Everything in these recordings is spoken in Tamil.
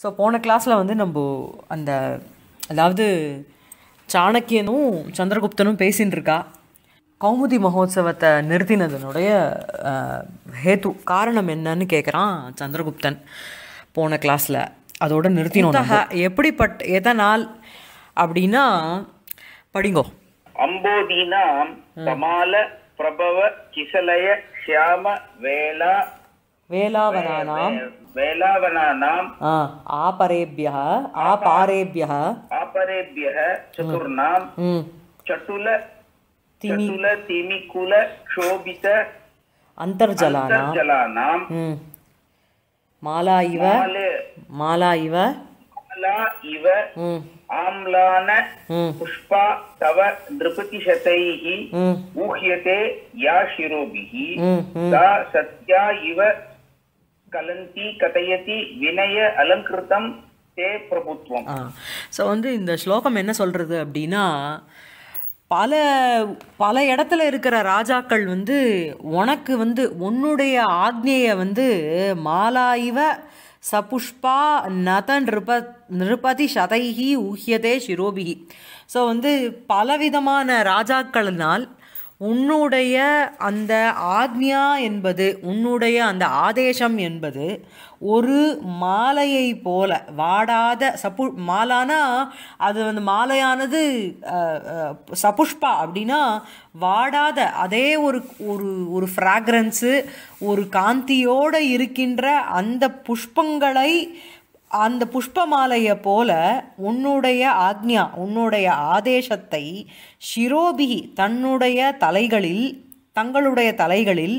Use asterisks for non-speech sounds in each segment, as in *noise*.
ஸோ போன கிளாஸில் வந்து நம்ம அந்த அதாவது சாணக்கியனும் சந்திரகுப்தனும் பேசின்னு இருக்கா கௌமுதி மகோத்சவத்தை நிறுத்தினதனுடைய ஹேத்து காரணம் என்னன்னு கேட்குறான் சந்திரகுப்தன் போன கிளாஸில் அதோட நிறுத்தினோம் எப்படிப்பட்ட எதனால் அப்படின்னா படிங்கோ அம்போதினா சமால பிரபவ கிசலய சியாம வேளா வேளாவரானாம் वेलावनानाम् आपरेभ्यः आपारेभ्यः आपरेभ्यः चतुर्णां हम्म। चटुल चटुल तिमिकुल क्षोभित अन्तर्जलानां हम्म। माला इव माला इव माला हम्म। इव आम्लान पुष्पा तव नृपतिशतैः ऊह्यते या शिरोभिः सा सत्या इव கலந்தி கதயதி வினய அலங்கிருத்தம் தே பிரபுத்வம் ஸோ வந்து இந்த ஸ்லோகம் என்ன சொல்கிறது அப்படின்னா பல பல இடத்துல இருக்கிற ராஜாக்கள் வந்து உனக்கு வந்து உன்னுடைய ஆக்ஞையை வந்து மாலாயிவ சபுஷ்பா நத நிருப நிருபதி சதைகி ஊஹியதே சிரோபிகி ஸோ வந்து பலவிதமான ராஜாக்களினால் உன்னுடைய அந்த ஆக்ஞா என்பது உன்னுடைய அந்த ஆதேசம் என்பது ஒரு மாலையை போல வாடாத சப்பு மாலானா அது வந்து மாலையானது சபுஷ்பா அப்படின்னா வாடாத அதே ஒரு ஒரு ஒரு ஃப்ராக்ரன்ஸு ஒரு காந்தியோடு இருக்கின்ற அந்த புஷ்பங்களை அந்த புஷ்ப மாலையை போல உன்னுடைய ஆக்ஞா உன்னுடைய ஆதேசத்தை ஷிரோபிகி தன்னுடைய தலைகளில் தங்களுடைய தலைகளில்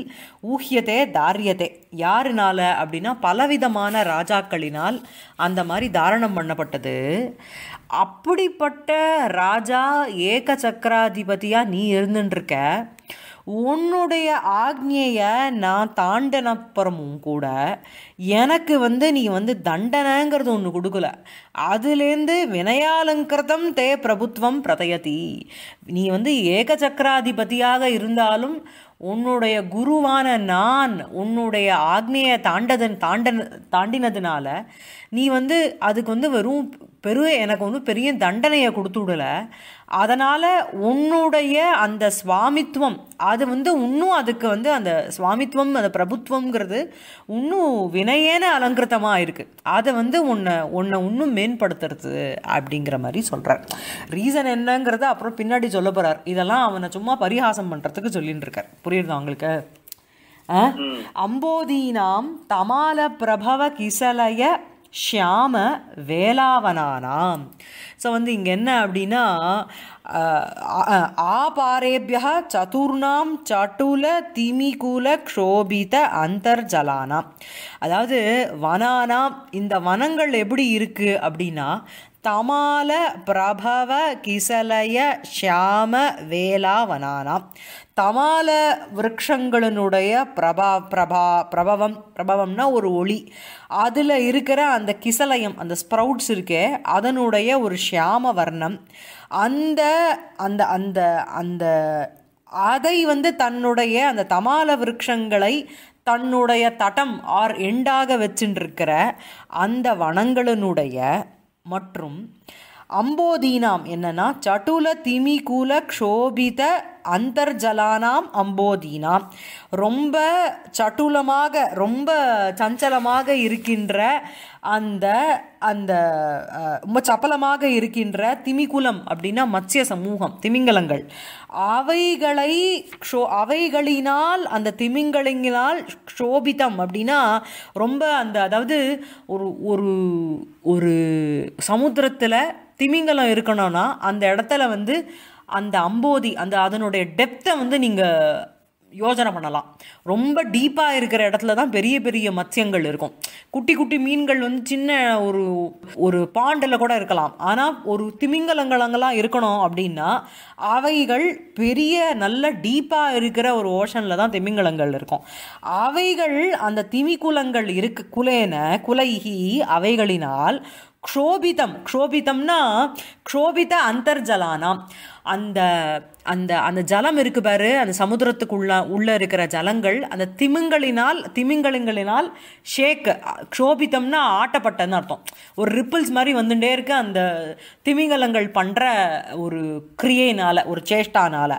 ஊஹியதே தாரியதே யாருனால அப்படின்னா பலவிதமான ராஜாக்களினால் அந்த மாதிரி தாரணம் பண்ணப்பட்டது அப்படிப்பட்ட ராஜா ஏக சக்கராதிபதியாக நீ இருந்துட்டுருக்க உன்னுடைய ஆக்ஞையை நான் தாண்டனப்புறமும் கூட எனக்கு வந்து நீ வந்து தண்டனைங்கிறது ஒன்று கொடுக்கல அதுலேருந்து வினயாலங்கிருதம் தே பிரபுத்துவம் பிரதயதி நீ வந்து ஏக சக்கராதிபதியாக இருந்தாலும் உன்னுடைய குருவான நான் உன்னுடைய ஆக்னையை தாண்டதன் தாண்டன தாண்டினதுனால நீ வந்து அதுக்கு வந்து வெறும் பெரு எனக்கு ஒன்றும் பெரிய தண்டனையை கொடுத்து விடலை அதனால் உன்னுடைய அந்த சுவாமித்துவம் அது வந்து இன்னும் அதுக்கு வந்து அந்த சுவாமித்துவம் அந்த பிரபுத்துவங்கிறது இன்னும் வினையேன அலங்கிருத்தமாக இருக்குது அதை வந்து உன்னை உன்னை இன்னும் மேம்படுத்துறது அப்படிங்கிற மாதிரி சொல்கிறார் ரீசன் என்னங்கிறத அப்புறம் பின்னாடி சொல்ல போகிறார் இதெல்லாம் அவனை சும்மா பரிகாசம் பண்ணுறதுக்கு சொல்லின்னு இருக்கார் புரியுது அவங்களுக்கு அம்போதீனாம் தமால பிரபவ கிசலய ஷியாம வேலாவனானாம் ஸோ வந்து இங்கே என்ன அப்படின்னா ஆபாரேபியா சதுர்ணாம் சட்டுல திமிகூல க்ஷோபித அந்தர்ஜலானாம் அதாவது வனானாம் இந்த வனங்கள் எப்படி இருக்குது அப்படின்னா தமால பிரபவ கிசலய ஷியாம வேலாவனானாம் தமால விரக்ஷங்களினுடைய பிரபா பிரபா பிரபவம் பிரபவம்னா ஒரு ஒளி அதில் இருக்கிற அந்த கிசலயம் அந்த ஸ்ப்ரவுட்ஸ் இருக்கே அதனுடைய ஒரு ஷியாம வர்ணம் அந்த அந்த அந்த அந்த அதை வந்து தன்னுடைய அந்த தமால விரக்ஷங்களை தன்னுடைய தடம் ஆர் எண்டாக வச்சுட்டு இருக்கிற அந்த வனங்களினுடைய மற்றும் அம்போதீனாம் என்னன்னா சட்டுல திமிகூல க்ஷோபித அந்தர்ஜலானாம் அம்போதீனாம் ரொம்ப சட்டுலமாக ரொம்ப சஞ்சலமாக இருக்கின்ற அந்த அந்த ரொம்ப சப்பலமாக இருக்கின்ற திமிகுலம் அப்படின்னா மத்திய சமூகம் திமிங்கலங்கள் அவைகளை க்ஷோ அவைகளினால் அந்த திமிங்கலங்களினால் க்ஷோபிதம் அப்படின்னா ரொம்ப அந்த அதாவது ஒரு ஒரு ஒரு சமுத்திரத்தில் திமிங்கலம் இருக்கணும்னா அந்த இடத்துல வந்து அந்த அம்போதி அந்த அதனுடைய டெப்த்தை வந்து நீங்கள் யோஜனை பண்ணலாம் ரொம்ப டீப்பாக இருக்கிற இடத்துல தான் பெரிய பெரிய மத்யங்கள் இருக்கும் குட்டி குட்டி மீன்கள் வந்து சின்ன ஒரு ஒரு பாண்டில் கூட இருக்கலாம் ஆனால் ஒரு திமிங்கலங்கலங்களாம் இருக்கணும் அப்படின்னா அவைகள் பெரிய நல்ல டீப்பாக இருக்கிற ஒரு ஓஷனில் தான் திமிங்கலங்கள் இருக்கும் அவைகள் அந்த குலங்கள் இருக்கு குலேன குலைகி அவைகளினால் க்ஷோபிதம் க்ஷோபிதம்னா க்ஷோபித அந்தர்ஜலானாம் அந்த அந்த அந்த ஜலம் இருக்கு பாரு அந்த சமுத்திரத்துக்குள்ள உள்ளே இருக்கிற ஜலங்கள் அந்த திமிங்களினால் திமிங்கலங்களினால் ஷேக் க்ஷோபித்தம்னா ஆட்டப்பட்டதுன்னு அர்த்தம் ஒரு ரிப்பிள்ஸ் மாதிரி வந்துட்டே இருக்கு அந்த திமிங்கலங்கள் பண்ணுற ஒரு கிரியைனால ஒரு சேஷ்டானால்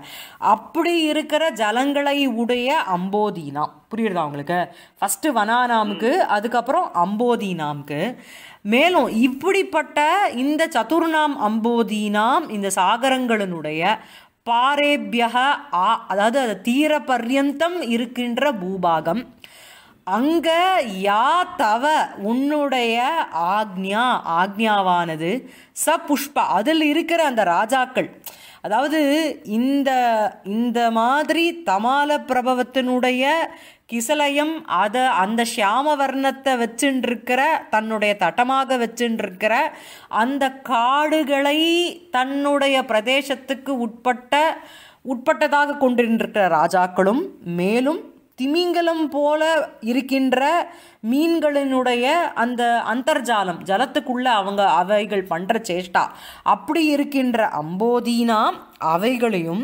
அப்படி இருக்கிற ஜலங்களை உடைய அம்போதினா புரியுறதா அவங்களுக்கு ஃபஸ்ட்டு வனானாமுக்கு அதுக்கப்புறம் அம்போதினாமுக்கு மேலும் இப்படிப்பட்ட இந்த சதுர்ணாம் அம்போதீனாம் இந்த சாகரங்களினுடைய பாரேபியக ஆ அதாவது அது தீர பர்யந்தம் இருக்கின்ற பூபாகம் அங்கே யா தவ உன்னுடைய ஆக்ஞா ஆக்ஞாவானது ச புஷ்ப அதில் இருக்கிற அந்த ராஜாக்கள் அதாவது இந்த இந்த மாதிரி தமால பிரபவத்தினுடைய கிசலையும் அதை அந்த ஷியாம வர்ணத்தை வச்சுருக்கிற தன்னுடைய தட்டமாக வச்சுருக்கிற அந்த காடுகளை தன்னுடைய பிரதேசத்துக்கு உட்பட்ட உட்பட்டதாக கொண்டிருந்திருக்கிற ராஜாக்களும் மேலும் திமிங்கலம் போல இருக்கின்ற மீன்களினுடைய அந்த அந்தர்ஜாலம் ஜலத்துக்குள்ளே அவங்க அவைகள் பண்ணுற சேஷ்டா அப்படி இருக்கின்ற அம்போதீனா அவைகளையும்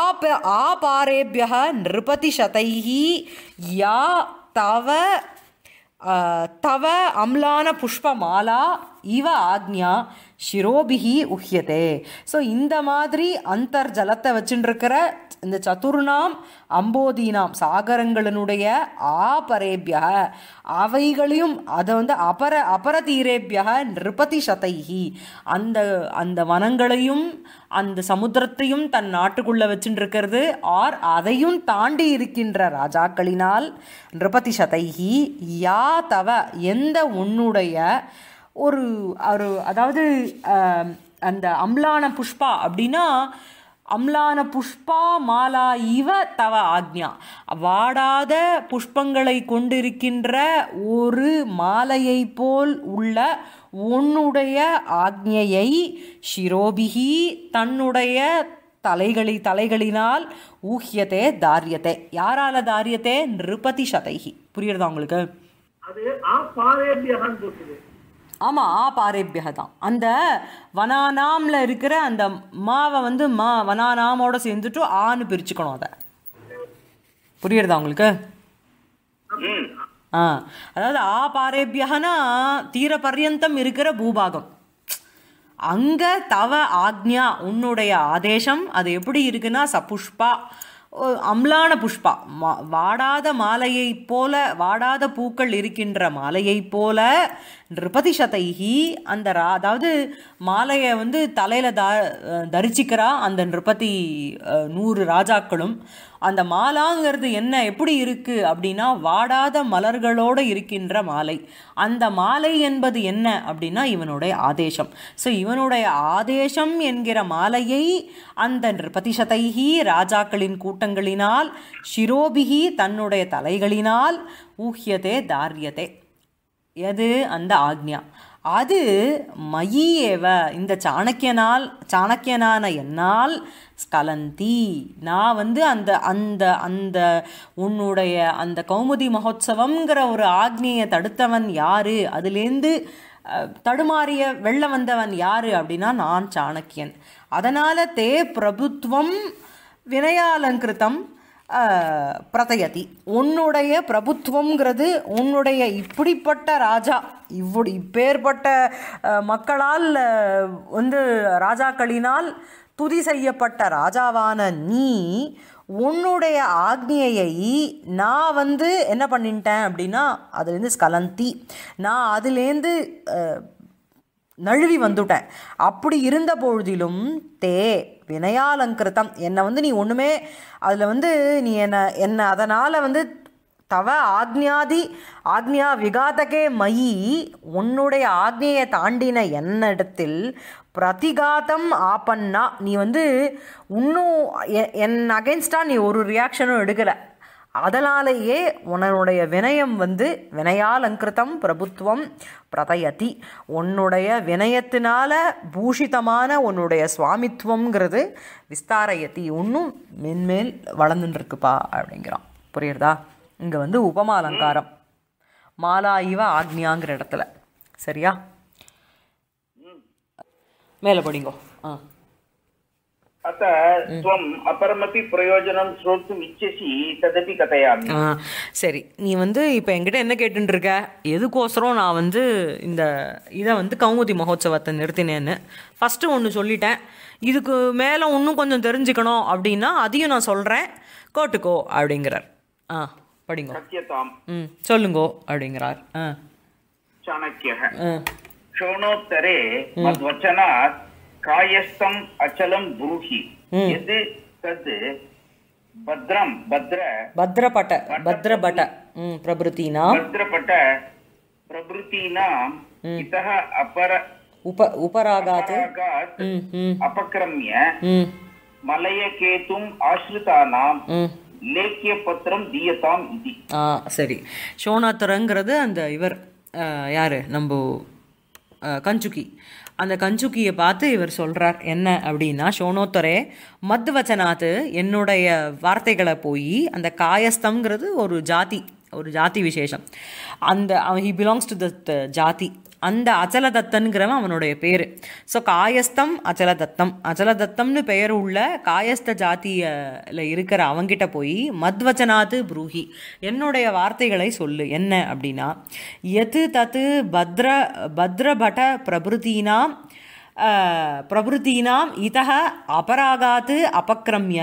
ஆப ஆபாரேபியா நிருபதி சதைஹி யா தவ தவ அம்லான புஷ்பமாலா இவ ஆக்ஞா சிரோபிகி உஹியதே ஸோ இந்த மாதிரி அந்தர்ஜலத்தை வச்சுட்டுருக்கிற இந்த சதுர்ணாம் அம்போதீனாம் சாகரங்களினுடைய ஆபரேபியா அவைகளையும் அதை வந்து அபர அபர தீரேபியா நிருபதி சதைகி அந்த அந்த வனங்களையும் அந்த சமுத்திரத்தையும் தன் நாட்டுக்குள்ளே வச்சுட்டு ஆர் அதையும் தாண்டி இருக்கின்ற ராஜாக்களினால் நிருபதி சதைகி யா தவ எந்த உன்னுடைய ஒரு ஒரு அதாவது அந்த அம்லான புஷ்பா அப்படின்னா அம்லான புஷ்பா மாலா இவ தவ ஆக்ஞா வாடாத புஷ்பங்களை கொண்டிருக்கின்ற ஒரு மாலையை போல் உள்ள உன்னுடைய ஆக்ஞையை ஷிரோபிகி தன்னுடைய தலைகளி தலைகளினால் ஊகியதே தாரியத்தை யாரால தாரியத்தை நிருபதி சதைகி புரியுறதா உங்களுக்கு அது ஆமாம் ஆ பாரேபியா தான் அந்த வனானாமில் இருக்கிற அந்த மாவை வந்து மா வனானாமோட சேர்ந்துட்டு ஆன்னு பிரிச்சுக்கணும் அதை புரியுறதா உங்களுக்கு ஆ அதாவது ஆ பாரேபியானா தீர பர்யந்தம் இருக்கிற பூபாகம் அங்கே தவ ஆக்ஞா உன்னுடைய ஆதேசம் அது எப்படி இருக்குன்னா சபுஷ்பா அம்லான புஷ்பா மா வாடாத மாலையைப் போல வாடாத பூக்கள் இருக்கின்ற மாலையைப் போல நிருபதி சதைகி அந்த ரா அதாவது மாலையை வந்து தலையில் த தரிச்சிக்கிறா அந்த நிருபதி நூறு ராஜாக்களும் அந்த மாலாங்கிறது என்ன எப்படி இருக்குது அப்படின்னா வாடாத மலர்களோடு இருக்கின்ற மாலை அந்த மாலை என்பது என்ன அப்படின்னா இவனுடைய ஆதேசம் ஸோ இவனுடைய ஆதேசம் என்கிற மாலையை அந்த பதிஷதைகி ராஜாக்களின் கூட்டங்களினால் ஷிரோபிகி தன்னுடைய தலைகளினால் ஊஹியதே தாரியதே எது அந்த ஆக்ஞா அது மயியேவ இந்த சாணக்கியனால் சாணக்கியனான என்னால் ஸ்கலந்தி நான் வந்து அந்த அந்த அந்த உன்னுடைய அந்த கௌமுதி மகோத்சவம்ங்கிற ஒரு ஆக்னியை தடுத்தவன் யார் அதுலேருந்து தடுமாறிய வெள்ள வந்தவன் யார் அப்படின்னா நான் சாணக்கியன் அதனால் தே பிரபுத்துவம் வினயாலங்கிருத்தம் பிரதயதி உன்னுடைய பிரபுத்துவங்கிறது உன்னுடைய இப்படிப்பட்ட ராஜா இவ்வளோ இப்பேற்பட்ட மக்களால் வந்து ராஜாக்களினால் துதி செய்யப்பட்ட ராஜாவான நீ உன்னுடைய ஆக்னியையை நான் வந்து என்ன பண்ணிட்டேன் அப்படின்னா அதுலேருந்து ஸ்கலந்தி நான் அதுலேருந்து நழுவி வந்துட்டேன் அப்படி இருந்த பொழுதிலும் தே வினயாலங்கிருத்தம் என்னை வந்து நீ ஒன்றுமே அதில் வந்து நீ என்னை என்னை அதனால் வந்து தவ ஆக்ஞாதி ஆக்ஞா விகாதகே மயி உன்னுடைய ஆக்ஞையை தாண்டின என்னிடத்தில் பிரதிகாதம் ஆப்பன்னா நீ வந்து இன்னும் என் அகென்ஸ்டாக நீ ஒரு ரியாக்ஷனும் எடுக்கலை அதனாலேயே உன்னுடைய வினயம் வந்து வினயாலங்கிருத்தம் பிரபுத்துவம் பிரதயதி உன்னுடைய வினயத்தினால பூஷிதமான உன்னுடைய சுவாமித்துவங்கிறது விஸ்தாரயத்தி இன்னும் மென்மேல் வளர்ந்துருக்குப்பா அப்படிங்கிறான் புரியுறதா இங்கே வந்து உபமா அலங்காரம் மாலா இவ ஆக்னியாங்கிற இடத்துல சரியா மேலே படிங்கோ ஆ சரி நீ வந்து இப்போ என்கிட்ட என்ன கேட்டுருக்க எதுக்கோசரம் நான் வந்து இந்த இதை வந்து கவுமுதி மகோத்சவத்தை நிறுத்தினேன்னு ஃபஸ்ட்டு ஒன்று சொல்லிட்டேன் இதுக்கு மேலே இன்னும் கொஞ்சம் தெரிஞ்சுக்கணும் அப்படின்னா அதையும் நான் சொல்கிறேன் கோட்டுக்கோ அப்படிங்கிறார் ஆ படிங்க ம் சொல்லுங்கோ அப்படிங்கிறார் ஆ சாணக்கிய சோனோத்தரே மத்வச்சனாத் காயஸ்தம் அச்சலம் புருஹி எது தது பத்ரம் பத்ர பத்ரபட பத்ரபட பிரபுத்தீனாம் பத்ரபட பிரபுத்தீனாம் இத்தः அபர உப உபராகாத் அபக்ரம்ய மலயகேதும் ஆஸ்ருதானாம் லேக்கிய பத்திரம் தீயதாம் இது ஆ சரி சோனாத்துரங்கிறது அந்த இவர் யாரு நம்ம கஞ்சுக்கி அந்த கஞ்சுக்கியை பார்த்து இவர் சொல்கிறார் என்ன அப்படின்னா சோனோத்தரே மத்வச்சனாத்து என்னுடைய வார்த்தைகளை போய் அந்த காயஸ்தம்ங்கிறது ஒரு ஜாதி ஒரு ஜாதி விசேஷம் அந்த ஹி பிலாங்ஸ் டு த ஜாதி அந்த அச்சலதத்தனுங்கிறவன் அவனுடைய பேர் ஸோ காயஸ்தம் அச்சலதத்தம் அச்சலதத்தம்னு பெயர் உள்ள காயஸ்த ஜாத்தியில் இருக்கிற அவங்கிட்ட போய் மத்வச்சனாது புரூஹி என்னுடைய வார்த்தைகளை சொல்லு என்ன அப்படின்னா எது தத்து பத்ர பத்ரபட பிரபுதீனாம் பிரபுதீனாம் இத அபராகாத்து அபக்கிரமிய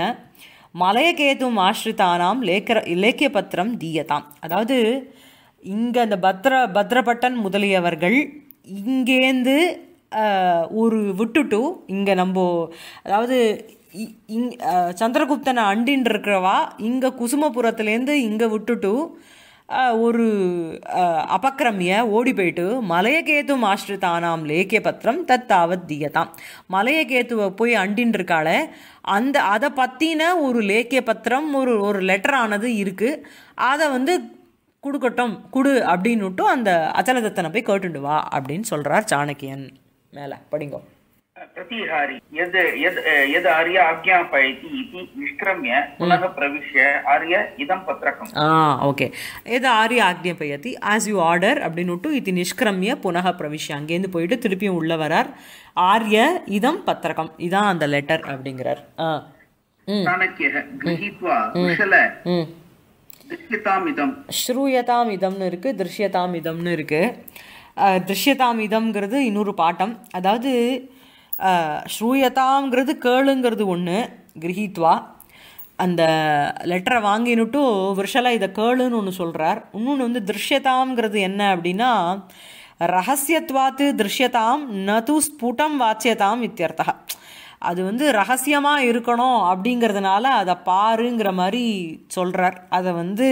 மலையகேதும் ஆசிரித்தானாம் லேக்கர இலக்கிய பத்திரம் தீயதாம் அதாவது இங்கே அந்த பத்ர பத்ரபட்டன் முதலியவர்கள் இங்கேருந்து ஒரு விட்டுட்டு இங்கே நம்ம அதாவது இங் சந்திரகுப்தனை அண்டின் இருக்கிறவா இங்கே குசுமபுரத்துலேருந்து இங்கே விட்டுட்டு ஒரு அபக்கிரமிய ஓடி போயிட்டு மலையகேத்து ஆஷ்ரிதானாம் லேக்கிய பத்திரம் தத்தாவத் தீயதான் மலையகேத்துவை போய் அண்டின் இருக்காள அந்த அதை பற்றின ஒரு லேக்கிய பத்திரம் ஒரு ஒரு லெட்டர் ஆனது இருக்குது அதை வந்து கொடுக்கட்டும் குடு அப்படின்னுட்டும் அந்த அச்சலதத்தனை போய் கேட்டுண்டு வா அப்படின்னு சொல்கிறார் சாணக்கியன் மேலே படிங்கோ எது எது यद् यद् आर्य आज्ञापयति நிஷ்கிரமிய निष्क्रम्य பிரவிஷ்ய प्रविश्य இதம் பத்திரகம் ஆ ஓகே எது ஆரிய பயத்தி ஆஸ் யூ ஆர்டர் அப்படின்னுட்டு இது நிஷ்கிரமிய புனக பிரவிஷ்ய அங்கேருந்து போயிட்டு திருப்பியும் உள்ள வரார் ஆரிய இதம் பத்திரகம் இதான் அந்த லெட்டர் அப்படிங்கிறார் ஆ சாணக்கிய கிரகித்வா குஷல ஸ்ரூயதாம் இதம்னு இருக்குது திருஷ்யதாம் இதம்னு இருக்கு திருஷ்யதாம் இதம்ங்கிறது இன்னொரு பாட்டம் அதாவது ஸ்ரூயதாம்ங்கிறது கேளுங்கிறது ஒன்று கிரகித்வா அந்த லெட்டரை வாங்கினுட்டும் விருஷலா இதை கேளுன்னு ஒன்று சொல்கிறார் இன்னொன்று வந்து திருஷ்யதாம்ங்கிறது என்ன அப்படின்னா ரகசியத்வாத்து திருஷ்யதாம் நது ஸ்புடம் வாச்சியதாம் இத்தியர்த்தா அது வந்து ரகசியமாக இருக்கணும் அப்படிங்கிறதுனால அதை பாருங்கிற மாதிரி சொல்கிறார் அதை வந்து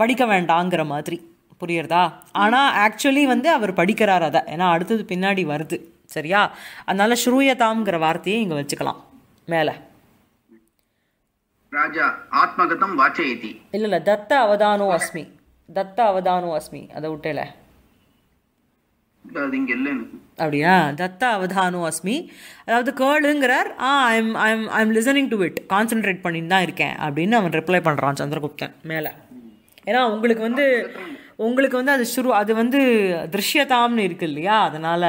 படிக்க வேண்டாங்கிற மாதிரி புரியுறதா ஆனால் ஆக்சுவலி வந்து அவர் படிக்கிறார் அதை ஏன்னா அடுத்தது பின்னாடி வருது சரியா அதனால் ஸ்ரூயதாங்கிற வார்த்தையை இங்கே வச்சுக்கலாம் மேலே ராஜா ஆத்மகதம் வாச்சயதி இல்லை இல்லை தத்த அவதானோ அஸ்மி தத்த அவதானோ அஸ்மி அதை விட்டேல அது இங்கே இல்லை எனக்கு அப்படியா தத்தா அவதானோ அஸ்மி அதாவது கேளுங்கிறார் ah I'm I'm I'm listening to it concentrate பண்ணின்னு தான் இருக்கேன் அப்படின்னு அவன் ரிப்ளை பண்ணுறான் சந்திரகுப்தன் மேலே ஏன்னா உங்களுக்கு வந்து உங்களுக்கு வந்து அது சுரு அது வந்து திருஷ்யதாம்னு இருக்கு இல்லையா அதனால்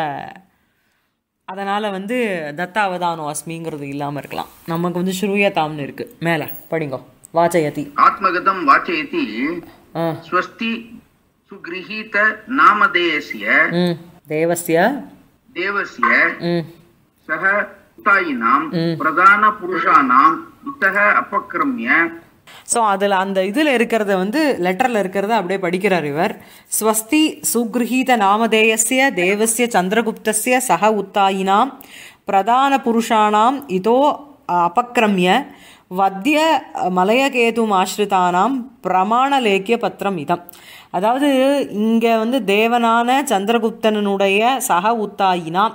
அதனால் வந்து தத்தா அவதானோ அஸ்மிங்கிறது இல்லாமல் இருக்கலாம் நமக்கு வந்து சுருயதாம்னு இருக்குது மேலே படிங்க வாச்சயதி ஆத்மகதம் வாச்சயதி ஸ்வஸ்தி சுகிரகீத நாமதேசிய தேவசிய देवस्य பிரதான புருஷானாம் இத்தக ஸோ அதில் அந்த இதில் இருக்கிறத வந்து லெட்டரில் இருக்கிறத அப்படியே படிக்கிறார் இவர் ஸ்வஸ்தி சுகிருஹீத நாமதேயசிய தேவசிய சந்திரகுப்தசிய சக உத்தாயினாம் பிரதான புருஷானாம் இதோ அபக்கிரமிய வத்திய மலயகேதும் ஆசிரிதானாம் பிரமாண பத்திரம் இதம் அதாவது இங்கே வந்து தேவனான சந்திரகுப்தனனுடைய சக உத்தாயினா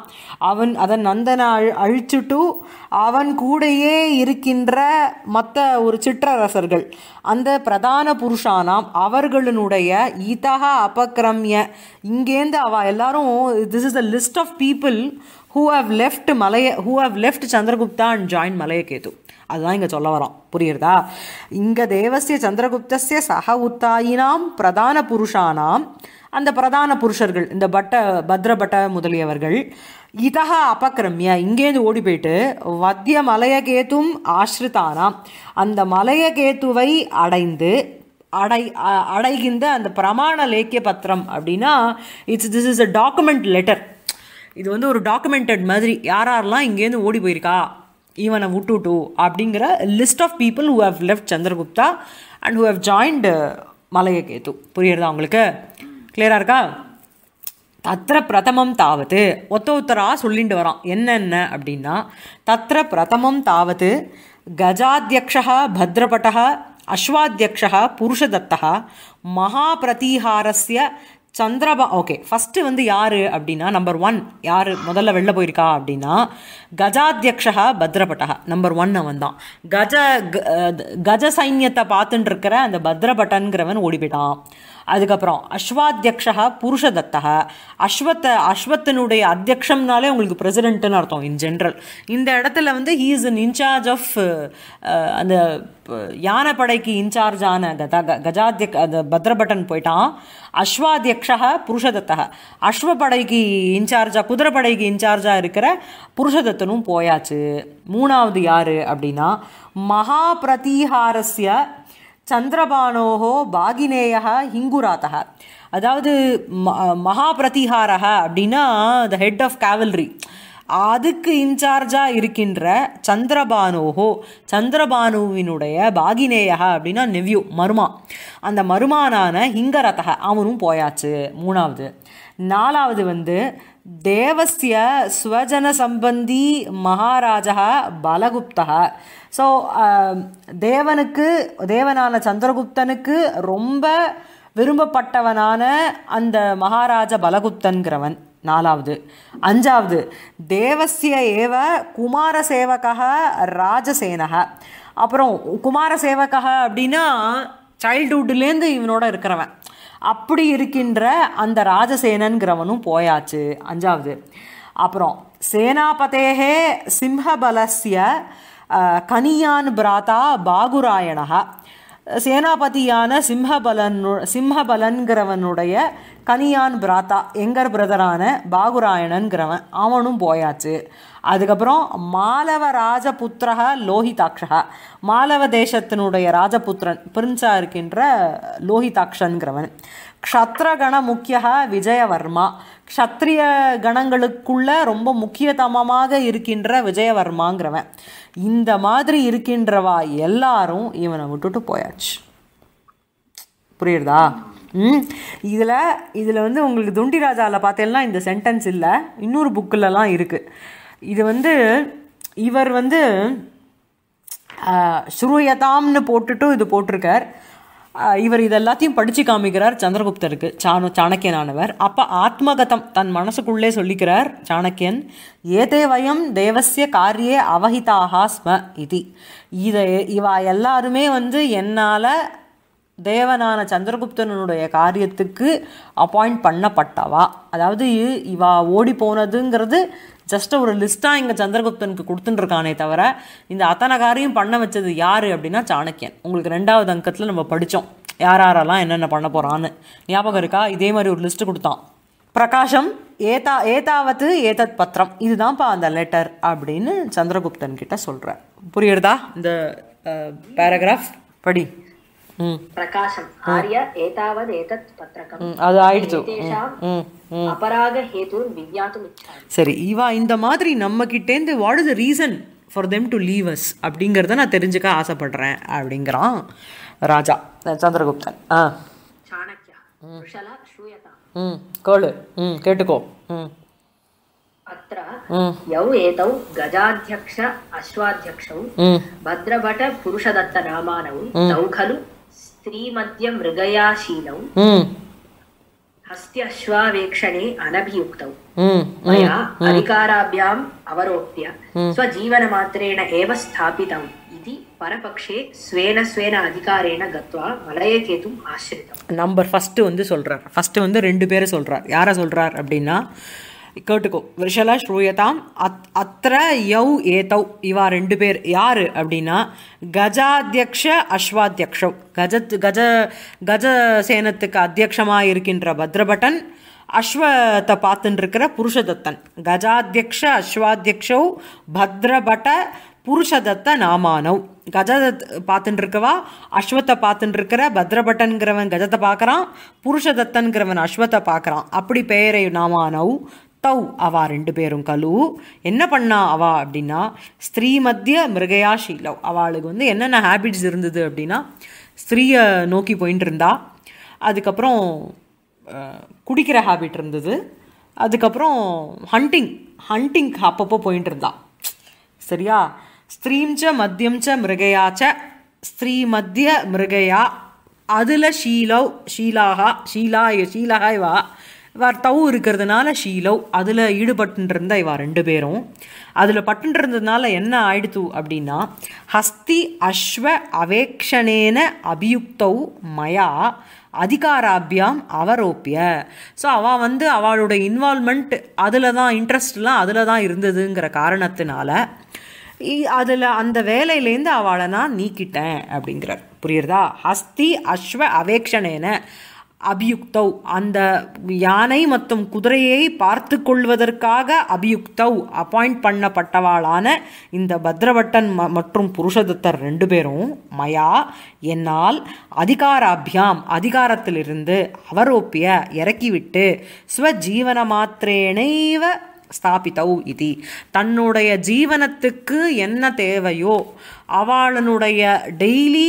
அவன் அதை நந்தனை அழி அழிச்சுட்டு அவன் கூடையே இருக்கின்ற மற்ற ஒரு சிற்றரசர்கள் அந்த பிரதான புருஷானாம் அவர்களினுடைய ஈதாக அபக்கிரமிய இங்கேருந்து அவ எல்லாரும் this is a list of people who have left மலைய who have left Chandragupta and join Malayaketu அதுதான் இங்கே சொல்ல வரோம் புரியுறதா இங்கே தேவசிய சந்திரகுப்தசிய சக உத்தாயினாம் பிரதான புருஷானாம் அந்த பிரதான புருஷர்கள் இந்த பட்ட பத்ரபட்ட முதலியவர்கள் இதா அபக்கிரமியா இங்கேருந்து ஓடி போயிட்டு வத்திய மலையகேத்தும் ஆசிரித்தானாம் அந்த மலையகேத்துவை அடைந்து அடை அடைகின்ற அந்த பிரமாண லேக்கிய பத்திரம் அப்படின்னா it's this is a document letter இது வந்து ஒரு டாக்குமெண்டட் மாதிரி யார் யாரெல்லாம் இங்கேருந்து ஓடி போயிருக்கா ஈவனை விட்டு அப்படிங்கிற list of people who have left Chandragupta and who have joined Ketu புரியுறதா உங்களுக்கு கிளியராக இருக்கா தத்திர பிரதமம் தாவது ஒத்த ஒத்தரா சொல்லிட்டு வரோம் என்னென்ன அப்படின்னா தத்திர பிரதமம் தாவது கஜாத்தியக்ஷா பத்ரபட்டா அஸ்வாத்தியக்ஷா புருஷதத்தா மகாபிரதீஹாரஸ்ய சந்திரபா ஓகே ஃபஸ்ட்டு வந்து யார் அப்படின்னா நம்பர் ஒன் யார் முதல்ல வெளில போயிருக்கா அப்படின்னா கஜாத்தியக்ஷா பத்ரபட்டகா நம்பர் ஒன் அவன் தான் கஜ கஜ சைன்யத்தை பார்த்துட்டு இருக்கிற அந்த பத்ரபட்டன்கிறவன் ஓடி அதுக்கப்புறம் அஸ்வாத்தியக்ஷா புருஷதத்தா அஸ்வத்தை அஸ்வத்தனுடைய அத்தியக்ஷம்னாலே உங்களுக்கு பிரசிடென்ட்டுன்னு அர்த்தம் இன் ஜென்ரல் இந்த இடத்துல வந்து he is in in-charge of அந்த யானைப்படைக்கு இன்சார்ஜான கதா கஜாத்திய அந்த பத்ரபட்டன் போயிட்டான் அஸ்வாத்தியக்ஷா புருஷதத்தா அஸ்வப்படைக்கு இன்சார்ஜாக குதிரைப்படைக்கு இன்சார்ஜாக இருக்கிற புருஷதத்தனும் போயாச்சு மூணாவது யார் அப்படின்னா மகாபிரதீகாரஸ்ய சந்திரபானோகோ பாகினேயா ஹிங்குராத்தா அதாவது ம மகாபிரதிஹாரா அப்படின்னா த ஹெட் ஆஃப் கேவல்ரி அதுக்கு இன்சார்ஜாக இருக்கின்ற சந்திரபானோகோ சந்திரபானுவினுடைய பாகினேயா அப்படின்னா நெவ்யூ மருமா அந்த மருமானான ஹிங்கரதக அவனும் போயாச்சு மூணாவது நாலாவது வந்து சுவஜன சம்பந்தி மகாராஜா பலகுப்தா ஸோ தேவனுக்கு தேவனான சந்திரகுப்தனுக்கு ரொம்ப விரும்பப்பட்டவனான அந்த மகாராஜ பலகுப்தன்கிறவன் நாலாவது அஞ்சாவது தேவசிய ஏவ குமாரசேவகா ராஜசேனகா அப்புறம் குமாரசேவகா அப்படின்னா சைல்டுஹுட்லேருந்து இவனோட இருக்கிறவன் அப்படி இருக்கின்ற அந்த ராஜசேனன்கிறவனும் போயாச்சு அஞ்சாவது அப்புறம் சேனாபதேகே சிம்ஹபலஸ்ய கனியான் பிராத்தா பாகுராயணகா சேனாபதியான சிம்ஹபலன் சிம்ஹபலன்கிறவனுடைய கனியான் பிராத்தா எங்கர் பிரதரான பாகுராயணன்கிறவன் அவனும் போயாச்சு அதுக்கப்புறம் மாலவ ராஜபுத்திரக லோஹிதாட்சகா மாலவ தேசத்தினுடைய ராஜபுத்திரன் பிரின்ஸாக இருக்கின்ற லோஹிதாட்சன்கிறவன் க்ஷத்ரகண முக்கிய விஜயவர்மா க்ஷத்ரிய கணங்களுக்குள்ள ரொம்ப முக்கியதமமாக இருக்கின்ற விஜயவர்மாங்கிறவன் இந்த மாதிரி இருக்கின்றவா எல்லாரும் இவனை விட்டுட்டு போயாச்சு புரியுறதா ம் இதில் இதில் வந்து உங்களுக்கு துண்டி ராஜாவில் பார்த்தேன்னா இந்த சென்டென்ஸ் இல்லை இன்னொரு புக்கிலலாம் இருக்குது இது வந்து இவர் வந்து சுருயதாம்னு போட்டுட்டும் இது போட்டிருக்கார் இவர் இதெல்லாத்தையும் படித்து காமிக்கிறார் சந்திரகுப்தருக்கு சாணு சாணக்கியனானவர் அப்போ ஆத்மகதம் தன் மனசுக்குள்ளே சொல்லிக்கிறார் சாணக்கியன் ஏதே வயம் தேவசிய காரியே அவஹிதாகா ஸ்ம இது இதை இவா எல்லாருமே வந்து என்னால் தேவனான சந்திரகுப்தனுடைய காரியத்துக்கு அப்பாயிண்ட் பண்ணப்பட்டவா அதாவது இவா ஓடி போனதுங்கிறது ஜஸ்ட் ஒரு லிஸ்ட்டாக இங்கே சந்திரகுப்தனுக்கு கொடுத்துட்டுருக்கானே தவிர இந்த அத்தனை காரியம் பண்ண வச்சது யார் அப்படின்னா சாணக்கியன் உங்களுக்கு ரெண்டாவது அங்கத்தில் நம்ம படித்தோம் யார் யாரெல்லாம் என்னென்ன பண்ண போகிறான்னு ஞாபகம் இருக்கா இதே மாதிரி ஒரு லிஸ்ட்டு கொடுத்தான் பிரகாஷம் ஏதா ஏதாவது ஏதத் பத்திரம் இதுதான்ப்பா அந்த லெட்டர் அப்படின்னு சந்திரகுப்தன் கிட்ட சொல்கிறேன் புரியுறதா இந்த பேராகிராஃப் படி प्रकाशम् ஆரிய ஏதாவது एतत् पत्रकम् அது ஆயிடுச்சு அபராக ஹேதுன் விஞ்ஞாத்தும் சரி இவா இந்த மாதிரி நம்ம கிட்டேந்து what is the reason for them to leave us அப்படிங்கிறத நான் தெரிஞ்சுக்க ஆசைப்படுறேன் அப்படிங்கிறான் ராஜா சந்திரகுப்தன் ஆ ம் கேளு ம் கேட்டுக்கோ ம் अत्र यौ एतौ गजाध्यक्ष अश्वाध्यक्षौ भद्रभट पुरुषदत्तनामानौ तौ खलु ஸ்ரீமத்திய மృగయాశీలौ अनभियुक्तौ मया अधिकाराभ्याम् अवरोप्य स्वजीवनमात्रेण एव स्थापितौ इति பரபக்ஷே ஸ்வேன ஸ்வேன அதிகாரேன கத்வா வலயகேதும் ஆசிரிதம் நம்பர் ஃபஸ்ட்டு வந்து சொல்கிறார் ஃபஸ்ட்டு வந்து ரெண்டு பேரை சொல்கிறார் யாரை அப்படின்னா கேட்டுக்கோ விஷல ஸ்ரூயதாம் அத் அத்திர யௌ ஏதௌ இவா ரெண்டு பேர் யார் அப்படின்னா கஜாத்தியக்ஷ அஸ்வாத்தியக்ஷவ் கஜ கஜ கஜ சேனத்துக்கு அத்தியக்ஷமாக இருக்கின்ற பத்ரபட்டன் அஸ்வத்தை பார்த்துட்டு இருக்கிற புருஷதத்தன் கஜாத்தியக்ஷ அஸ்வாத்தியக்ஷவ் பத்ரபட்ட புருஷதத்த நாமானவ் கஜதத் பார்த்துட்டு இருக்கவா அஸ்வத்தை பார்த்துட்டு இருக்கிற பத்ரபட்டன்கிறவன் கஜத்தை பார்க்குறான் புருஷதத்தன்கிறவன் அஸ்வத்தை பார்க்குறான் அப்படி பெயரை நாமானவ் தௌ அவா ரெண்டு பேரும் கலு என்ன பண்ணா அவா அப்படின்னா ஸ்திரீ மத்திய மிருகயா ஷீலவ் அவளுக்கு வந்து என்னென்ன ஹேபிட்ஸ் இருந்தது அப்படின்னா ஸ்திரீயை நோக்கி போயின்ட்டு இருந்தா அதுக்கப்புறம் குடிக்கிற ஹேபிட் இருந்தது அதுக்கப்புறம் ஹண்டிங் ஹண்டிங் அப்பப்போ போயின்ட்டு இருந்தா சரியா ஸ்திரீம்ச்ச மத்தியம்ச்ச மிருகயாச்ச ஸ்திரீ மத்திய மிருகயா அதில் ஷீலவ் ஷீலாகா ஷீலா ஷீலாகா இவர் தவு இருக்கிறதுனால ஷீலவ் அதில் ஈடுபட்டுருந்த இவா ரெண்டு பேரும் அதில் பட்டுன்றதுனால என்ன ஆயிடுத்து அப்படின்னா ஹஸ்தி அஸ்வ அவேக்ஷணேன அபியுக்தௌ மயா அதிகாராபியாம் அவரோப்பிய ஸோ அவள் வந்து அவளோட இன்வால்மெண்ட் அதில் தான் இன்ட்ரெஸ்ட்லாம் அதில் தான் இருந்ததுங்கிற காரணத்தினால அதில் அந்த வேலையிலேருந்து அவளை நான் நீக்கிட்டேன் அப்படிங்கிறார் புரியுறதா ஹஸ்தி அஸ்வ அவேக்ஷனேன அபியுக்தௌ அந்த யானை மற்றும் குதிரையை பார்த்து கொள்வதற்காக அபியுக்தௌ அப்பாயிண்ட் பண்ணப்பட்டவாளான இந்த பத்ரவட்டன் ம மற்றும் புருஷதத்தர் ரெண்டு பேரும் மயா என்னால் அதிகாராபியாம் அதிகாரத்திலிருந்து அவரோப்பிய இறக்கிவிட்டு ஸ்வஜீவன மாத்திரேனைவ ஸ்தாபித்தவு இது தன்னுடைய ஜீவனத்துக்கு என்ன தேவையோ அவளனுடைய டெய்லி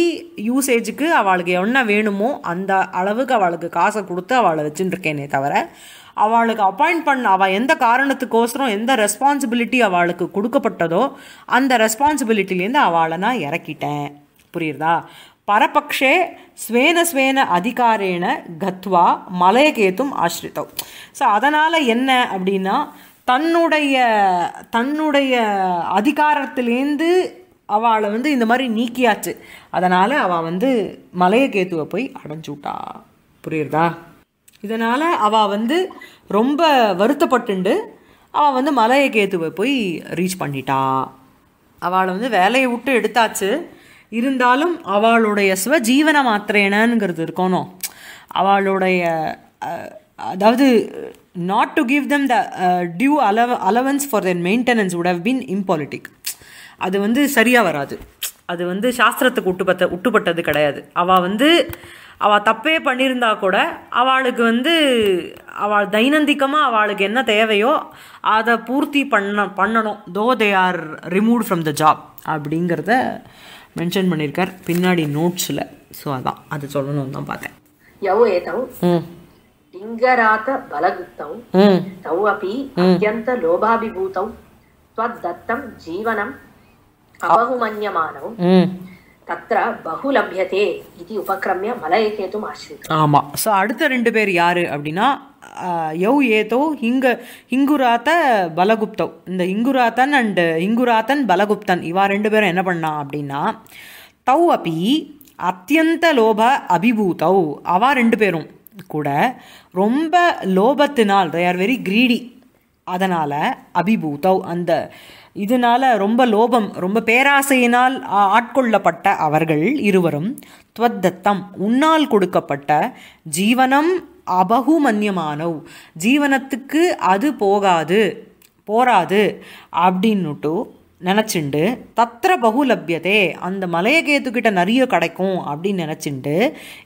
யூசேஜுக்கு அவளுக்கு என்ன வேணுமோ அந்த அளவுக்கு அவளுக்கு காசை கொடுத்து அவளை வச்சுட்டுருக்கேனே தவிர அவளுக்கு அப்பாயிண்ட் பண்ண அவள் எந்த காரணத்துக்கோசரம் எந்த ரெஸ்பான்சிபிலிட்டி அவளுக்கு கொடுக்கப்பட்டதோ அந்த ரெஸ்பான்சிபிலிட்டிலேருந்து அவளை நான் இறக்கிட்டேன் புரியுறதா பரபக்ஷே ஸ்வேன ஸ்வேன அதிகாரேன கத்வா மலையகேத்தும் ஆசிரித்தோம் ஸோ அதனால் என்ன அப்படின்னா தன்னுடைய தன்னுடைய அதிகாரத்திலேருந்து அவளை வந்து இந்த மாதிரி நீக்கியாச்சு அதனால் அவள் வந்து மலையகேத்துவை போய் அடைஞ்சு விட்டா புரியுறதா இதனால் அவள் வந்து ரொம்ப வருத்தப்பட்டுண்டு அவள் வந்து மலையகேத்துவை போய் ரீச் பண்ணிட்டா அவளை வந்து வேலையை விட்டு எடுத்தாச்சு இருந்தாலும் அவளுடைய சுவஜீவன மாத்திரேனங்கிறது இருக்கணும் அவளுடைய அதாவது not to give them the due allow allowance for for maintenance maintenance would have been அது வந்து சரியாக வராது அது வந்து சாஸ்திரத்துக்கு உட்டுப்பட்ட உட்டுப்பட்டது கிடையாது அவள் வந்து அவள் தப்பே பண்ணியிருந்தா கூட அவளுக்கு வந்து அவள் தைனந்திக்கமாக அவளுக்கு என்ன தேவையோ அதை பூர்த்தி பண்ண பண்ணணும் though they are remove from the job அப்படிங்கிறத மென்ஷன் பண்ணியிருக்கார் பின்னாடி நோட்ஸில் ஸோ அதான் அது சொல்லணும் தான் பார்த்தேன் ஏதாவது ம் పింగరాత బలగుప్తౌ తౌ అపి అత్యంత లోభాభిభూతౌ త్వద్దత్తం జీవనం అవహుమన్యమానౌ தத்ரா பகு லப்யதே இது உபக்ரமிய மலயகேதும் ஆசிரியம் ஆமாம் ஸோ அடுத்த ரெண்டு பேர் யார் அப்படின்னா யௌ ஏதோ இங்க இங்குராத்த பலகுப்தவ் இந்த இங்குராத்தன் அண்டு இங்குராத்தன் பலகுப்தன் இவா ரெண்டு பேரும் என்ன பண்ணா அப்படின்னா தௌ அப்பி அத்தியந்த லோப அபிபூதவ் அவா ரெண்டு பேரும் கூட ரொம்ப லோபத்தினால் தே ஆர் வெரி க்ரீடி அதனால் அபிபூதவ் அந்த இதனால் ரொம்ப லோபம் ரொம்ப பேராசையினால் ஆட்கொள்ளப்பட்ட அவர்கள் இருவரும் துவத்தத்தம் உன்னால் கொடுக்கப்பட்ட ஜீவனம் அபகுமன்யமானவ் ஜீவனத்துக்கு அது போகாது போராது அப்படின்னுட்டு நினச்சிண்டு தத்திர பகுலபியதே அந்த மலையகேத்துக்கிட்ட நிறைய கிடைக்கும் அப்படின்னு நினச்சிண்டு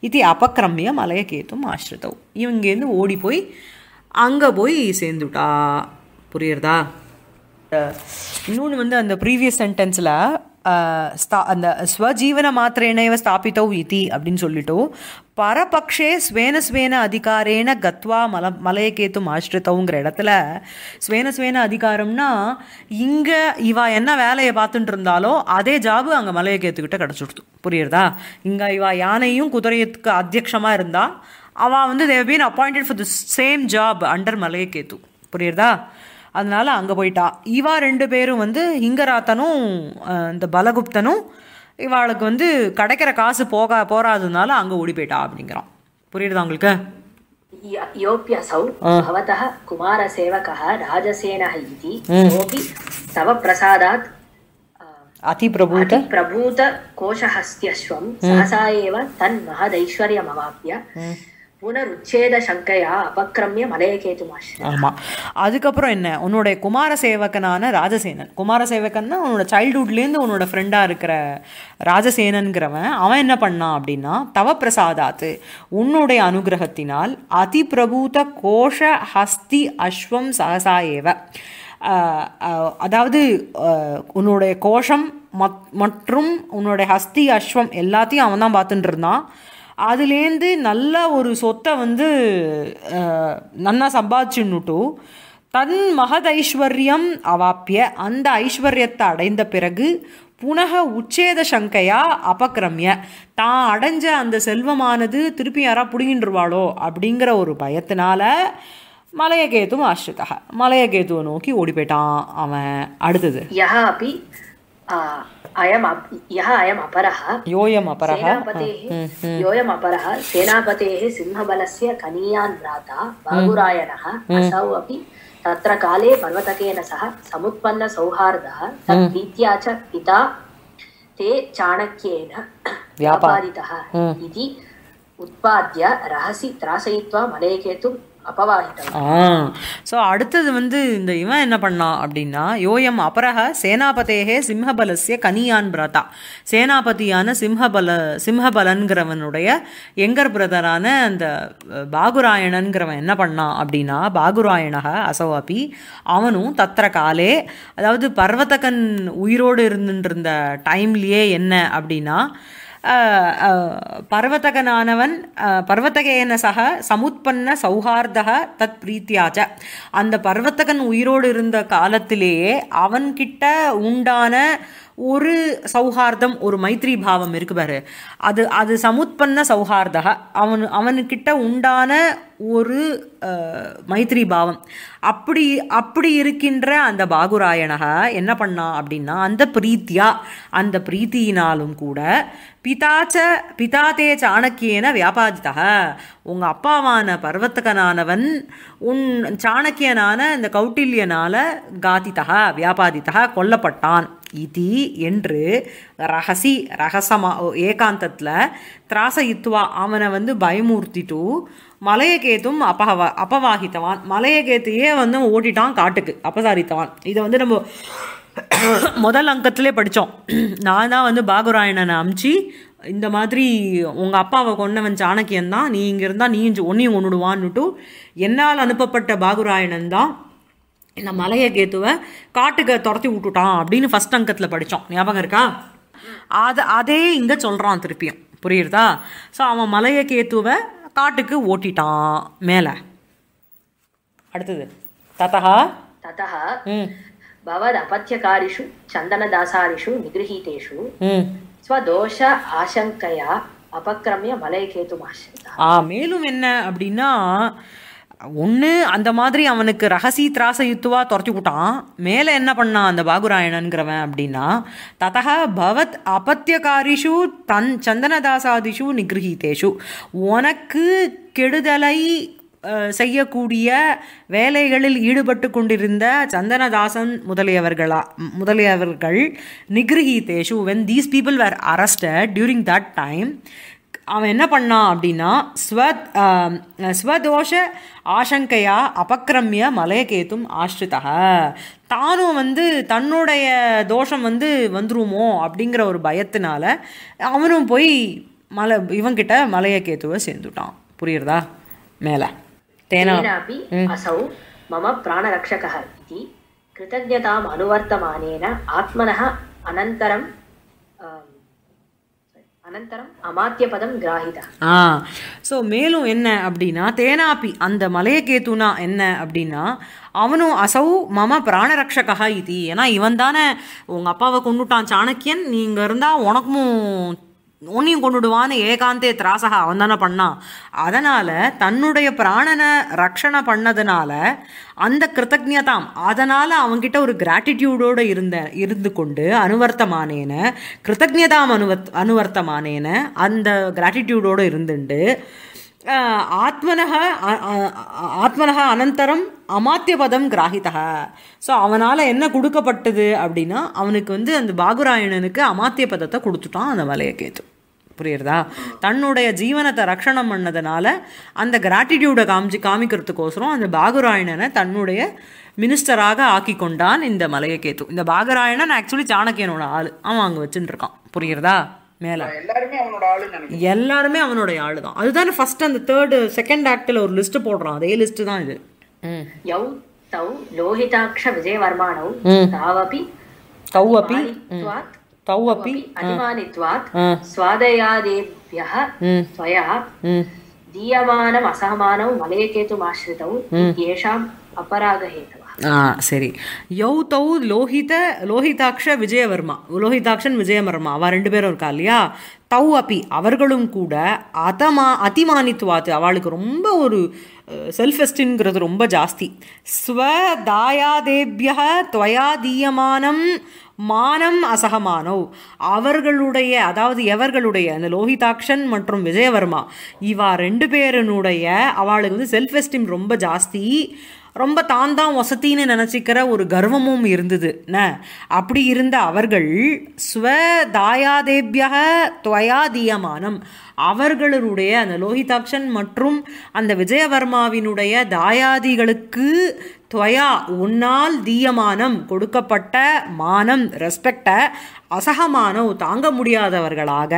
இது அபக்கிரமிய மலையகேத்தும் ஆசிரித்தவும் இவங்கேருந்து ஓடி போய் அங்கே போய் சேர்ந்துட்டா புரியுறதா இன்னொன்று வந்து அந்த ப்ரீவியஸ் சென்டென்ஸில் ஸ்தா அந்த ஸ்வஜீவன மாத்திரேனைவ ஸ்தாபித்தோ இதி அப்படின்னு சொல்லிட்டு பரபக்ஷே ஸ்வேன ஸ்வேன அதிகாரேன கத்வா மல மலையகேத்தும் ஆஷ்ரித்தவுங்கிற இடத்துல ஸ்வேன ஸ்வேன அதிகாரம்னா இங்கே இவா என்ன வேலையை பார்த்துட்டு இருந்தாலோ அதே ஜாபு அங்கே மலையகேத்துக்கிட்ட கிடச்சிடுது புரியுறதா இங்கே இவா யானையும் குதிரையத்துக்கு அத்தியட்சமாக இருந்தால் அவள் வந்து they've been appointed for the same job under Malayaketu புரியுறதா அதனால் அங்கே போயிட்டா இவா ரெண்டு பேரும் வந்து ஹிங்கராத்தனும் இந்த பலகுப்தனும் இவாளுக்கு வந்து கிடைக்கிற காசு போக போகாததுனால அங்கே ஓடி போயிட்டா அப்படிங்கிறான் புரியுதா உங்களுக்கு योऽप्यसौ भवतः कुमारसेवकः राजसेनः इति உணருச்சேத சங்கையா அபக்ரமிய மலையகேதுமாஷ் ஆமாம் அதுக்கப்புறம் என்ன உன்னுடைய குமார சேவகனான ராஜசேனன் குமார சேவகன்னா உன்னோட சைல்டுஹுட்லேருந்து உன்னோட ஃப்ரெண்டாக இருக்கிற ராஜசேனன்கிறவன் அவன் என்ன பண்ணான் அப்படின்னா தவப்பிரசாதாத்து உன்னுடைய அனுகிரகத்தினால் அதி அதிபிரபூத கோஷ ஹஸ்தி அஸ்வம் சகசா ஏவ அதாவது உன்னுடைய கோஷம் மத் மற்றும் உன்னுடைய ஹஸ்தி அஸ்வம் எல்லாத்தையும் அவன் தான் பார்த்துட்டு இருந்தான் அதுலேருந்து நல்ல ஒரு சொத்தை வந்து நன்னா சம்பாதிச்சுன்னுட்டு தன் மகத ஐஸ்வர்யம் அவாப்பிய அந்த ஐஸ்வர்யத்தை அடைந்த பிறகு புனக உச்சேத சங்கையா அபக்கிரமிய தான் அடைஞ்ச அந்த செல்வமானது திருப்பி யாரா பிடுங்கின்றுவாளோ அப்படிங்கிற ஒரு பயத்தினால மலையகேதும் ஆஷ்ரிதா மலையகேதுவை நோக்கி ஓடி போயிட்டான் அவன் அடுத்தது யா அப்படி अयम् यः अयम् अपरः योऽयम् अपरः योऽयम् अपरः सेनापतेः सिंहबलस्य कनीयान् राता बाहुरायणः असौ अपि तत्र काले पर्वतकेन सह समुत्पन्नसौहार्दः तद्भीत्या च पिता ते चाणक्येन व्यापादितः इति उत्पाद्य रहसि त्रासयित्वा मलयकेतुम् ஸோ அடுத்தது வந்து இந்த இவன் என்ன பண்ணான் அப்படின்னா யோயம் அபரக சேனாபதேகே சிம்ஹபலசிய கனியான் பிரதா சேனாபதியான சிம்ஹபல சிம்ஹபலன்கிறவனுடைய எங்கர் பிரதரான அந்த பாகுராயணன்கிறவன் என்ன பண்ணான் அப்படின்னா பாகுராயணக அபி அவனும் தத்திர காலே அதாவது பர்வதகன் உயிரோடு இருந்துட்டு இருந்த டைம்லேயே என்ன அப்படின்னா பர்வத்தகனானவன் பர்வதகேன சக சமுத்பன்ன சௌஹார்தக தத் பிரீத்தியாச்ச அந்த பர்வத்தகன் உயிரோடு இருந்த காலத்திலேயே அவன்கிட்ட உண்டான ஒரு சௌஹார்தம் ஒரு மைத்ரி பாவம் இருக்கு பாரு அது அது சமுத்பன்ன சௌஹார்தக அவன் அவனுக்கிட்ட உண்டான ஒரு மைத்ரி பாவம் அப்படி அப்படி இருக்கின்ற அந்த பாகுராயணக என்ன பண்ணான் அப்படின்னா அந்த பிரீத்தியா அந்த பிரீத்தியினாலும் கூட பிதாச்ச பிதாதே சாணக்கியன வியாபாதித்தக உங்கள் அப்பாவான பர்வத்தகனானவன் உன் சாணக்கியனான இந்த கௌட்டில்யனால் காதிதக வியாபாதித்தக கொல்லப்பட்டான் இதி என்று ரகசி ரகசமாக ஏகாந்தத்தில் திராசயித்துவா அவனை வந்து பயமூர்த்திட்டு மலையகேத்தும் அப்பஹவா அப்பவாகித்தவான் மலையகேத்தையே வந்து ஓட்டிட்டான் காட்டுக்கு அப்பசாரித்தவான் இதை வந்து நம்ம *coughs* முதல் அங்கத்திலே படித்தோம் *clears throat* நான் தான் வந்து பாகுராயணனை அமுச்சு இந்த மாதிரி உங்கள் அப்பாவை கொண்டவன் சாணக்கியன் தான் நீ இங்கே இருந்தால் நீ ஒன்றையும் ஒன்றுடுவான்னுட்டு என்னால் அனுப்பப்பட்ட பாகுராயணன் தான் இந்த மலையை கேத்துவை காட்டுக்கு துரத்தி விட்டுட்டான் அப்படின்னு ஃபஸ்ட் அங்கத்தில் படித்தோம் ஞாபகம் இருக்கா அது அதே இங்கே சொல்கிறான் திருப்பியும் புரியுறதா ஸோ அவன் மலையை கேத்துவை காட்டுக்கு ஓட்டிட்டான் மேலே அடுத்தது ததஹா ததஹா பவத் அபத்தியகாரிஷு சந்தனதாசாரிஷு நிகிரஹீதேஷு ஸ்வதோஷ ஆசங்கையா அபக்ரமிய மலைய கேத்து ஆ மேலும் என்ன அப்படின்னா ஒன்று அந்த மாதிரி அவனுக்கு ரகசி யுத்துவாக துரத்தி விட்டான் மேலே என்ன பண்ணான் அந்த பாகுராயணனுங்கிறவன் அப்படின்னா ததக பவத் அபத்தியகாரிஷு தன் சந்தனதாசாதிஷு நிகிரகித்தேஷு உனக்கு கெடுதலை செய்யக்கூடிய வேலைகளில் ஈடுபட்டு கொண்டிருந்த சந்தனதாசன் முதலியவர்களா முதலியவர்கள் நிகிரகித்தேஷு when these people were arrested during that time அவன் என்ன பண்ணான் அப்படின்னா ஸ்வ ஸ்வதோஷ ஆசங்கையா அபக்கிரமிய மலையகேத்தும் ஆஷ்ரிதக தானும் வந்து தன்னுடைய தோஷம் வந்து வந்துருமோ அப்படிங்கிற ஒரு பயத்தினால அவனும் போய் மலை இவங்கிட்ட மலையகேத்துவை சேர்ந்துட்டான் புரியுறதா மேலே தேனாபி அசௌ மம பிராணரக்ஷகி கிருதஜதாம் அனுவர்த்தமானேன ஆத்மன அனந்தரம் ஸோ மேலும் என்ன அப்படின்னா தேனாப்பி அந்த மலையகேத்துனா என்ன அப்படின்னா அவனும் அசௌ மம பிராணரக்ஷகா இது ஏன்னா இவன் தானே உங்கள் அப்பாவை கொண்டுட்டான் சாணக்கியன் நீங்கள் இருந்தால் உனக்கும் உன்னையும் கொண்டுடுவான்னு ஏகாந்தே திராசக அவன் தானே பண்ணான் அதனால் தன்னுடைய பிராணனை ரக்ஷணை பண்ணதுனால அந்த கிருத்தஜதாம் அதனால் அவன்கிட்ட ஒரு கிராட்டிடியூடோடு இருந்த இருந்து கொண்டு அனுவர்த்தமானேன கிருத்தஜதாம் அனுவத் அனுவர்த்தமானேன அந்த கிராட்டிடியூடோடு இருந்துண்டு ஆத்மனக ஆத்மனக அனந்தரம் அமாத்திய பதம் ஸோ அவனால் என்ன கொடுக்கப்பட்டது அப்படின்னா அவனுக்கு வந்து அந்த பாகுராயணனுக்கு அமாத்திய பதத்தை கொடுத்துட்டான் அந்த வலையை கேட்டு புரியுறதா தன்னுடைய ஜீவனத்தை ரக்ஷணம் பண்ணதுனால அந்த கிராட்டிடியூடை காமிச்சு காமிக்கிறதுக்கோசரம் அந்த பாகுராயணனை தன்னுடைய மினிஸ்டராக ஆக்கி கொண்டான் இந்த மலையக்கேத்து இந்த பாகராயணன் ஆக்சுவலி சாணக்கியனோட ஆள் அவன் அங்கே வச்சுட்டு இருக்கான் புரியுறதா மேல எல்லாருமே அவனுடைய ஆளு தான் அதுதானே ஃபர்ஸ்ட் அந்த தேர்டு செகண்ட் ஆக்டில் ஒரு லிஸ்ட் போடுறான் அதே லிஸ்ட் தான் இது தௌ லோகிதாட்ச தாவபி தௌ तौ अपि अभिमानित्वात् स्वादयादेभ्यः त्वया दीयमानम् असहमानौ मलयकेतुमाश्रितौ येषाम् अपरागहेतवः சரி யௌ தௌ லோஹித லோஹிதாக்ஷ விஜயவர்மா லோஹிதாக்ஷன் விஜயவர்மா அவள் ரெண்டு பேரும் இருக்கா இல்லையா தௌ அப்பி அவர்களும் கூட அதமா அதிமானித்துவாத்து அவளுக்கு ரொம்ப ஒரு செல்ஃப் எஸ்டின்ங்கிறது ரொம்ப ஜாஸ்தி ஸ்வதாயாதேபியா துவயா தீயமானம் மானம் அசகமானோ அவர்களுடைய அதாவது எவர்களுடைய அந்த லோஹிதாக்ஷன் மற்றும் விஜயவர்மா இவா ரெண்டு பேருனுடைய அவளுக்கு வந்து செல்ஃப் எஸ்டீம் ரொம்ப ஜாஸ்தி ரொம்ப தான் தான் வசத்தின்னு நினச்சிக்கிற ஒரு கர்வமும் இருந்தது என்ன அப்படி இருந்த அவர்கள் ஸ்வ துவயாதீயமானம் அவர்களுடைய அந்த லோஹிதாக்ஷன் மற்றும் அந்த விஜயவர்மாவினுடைய தாயாதிகளுக்கு துவயா உன்னால் தீயமானம் கொடுக்கப்பட்ட மானம் ரெஸ்பெக்டை அசகமானவ் தாங்க முடியாதவர்களாக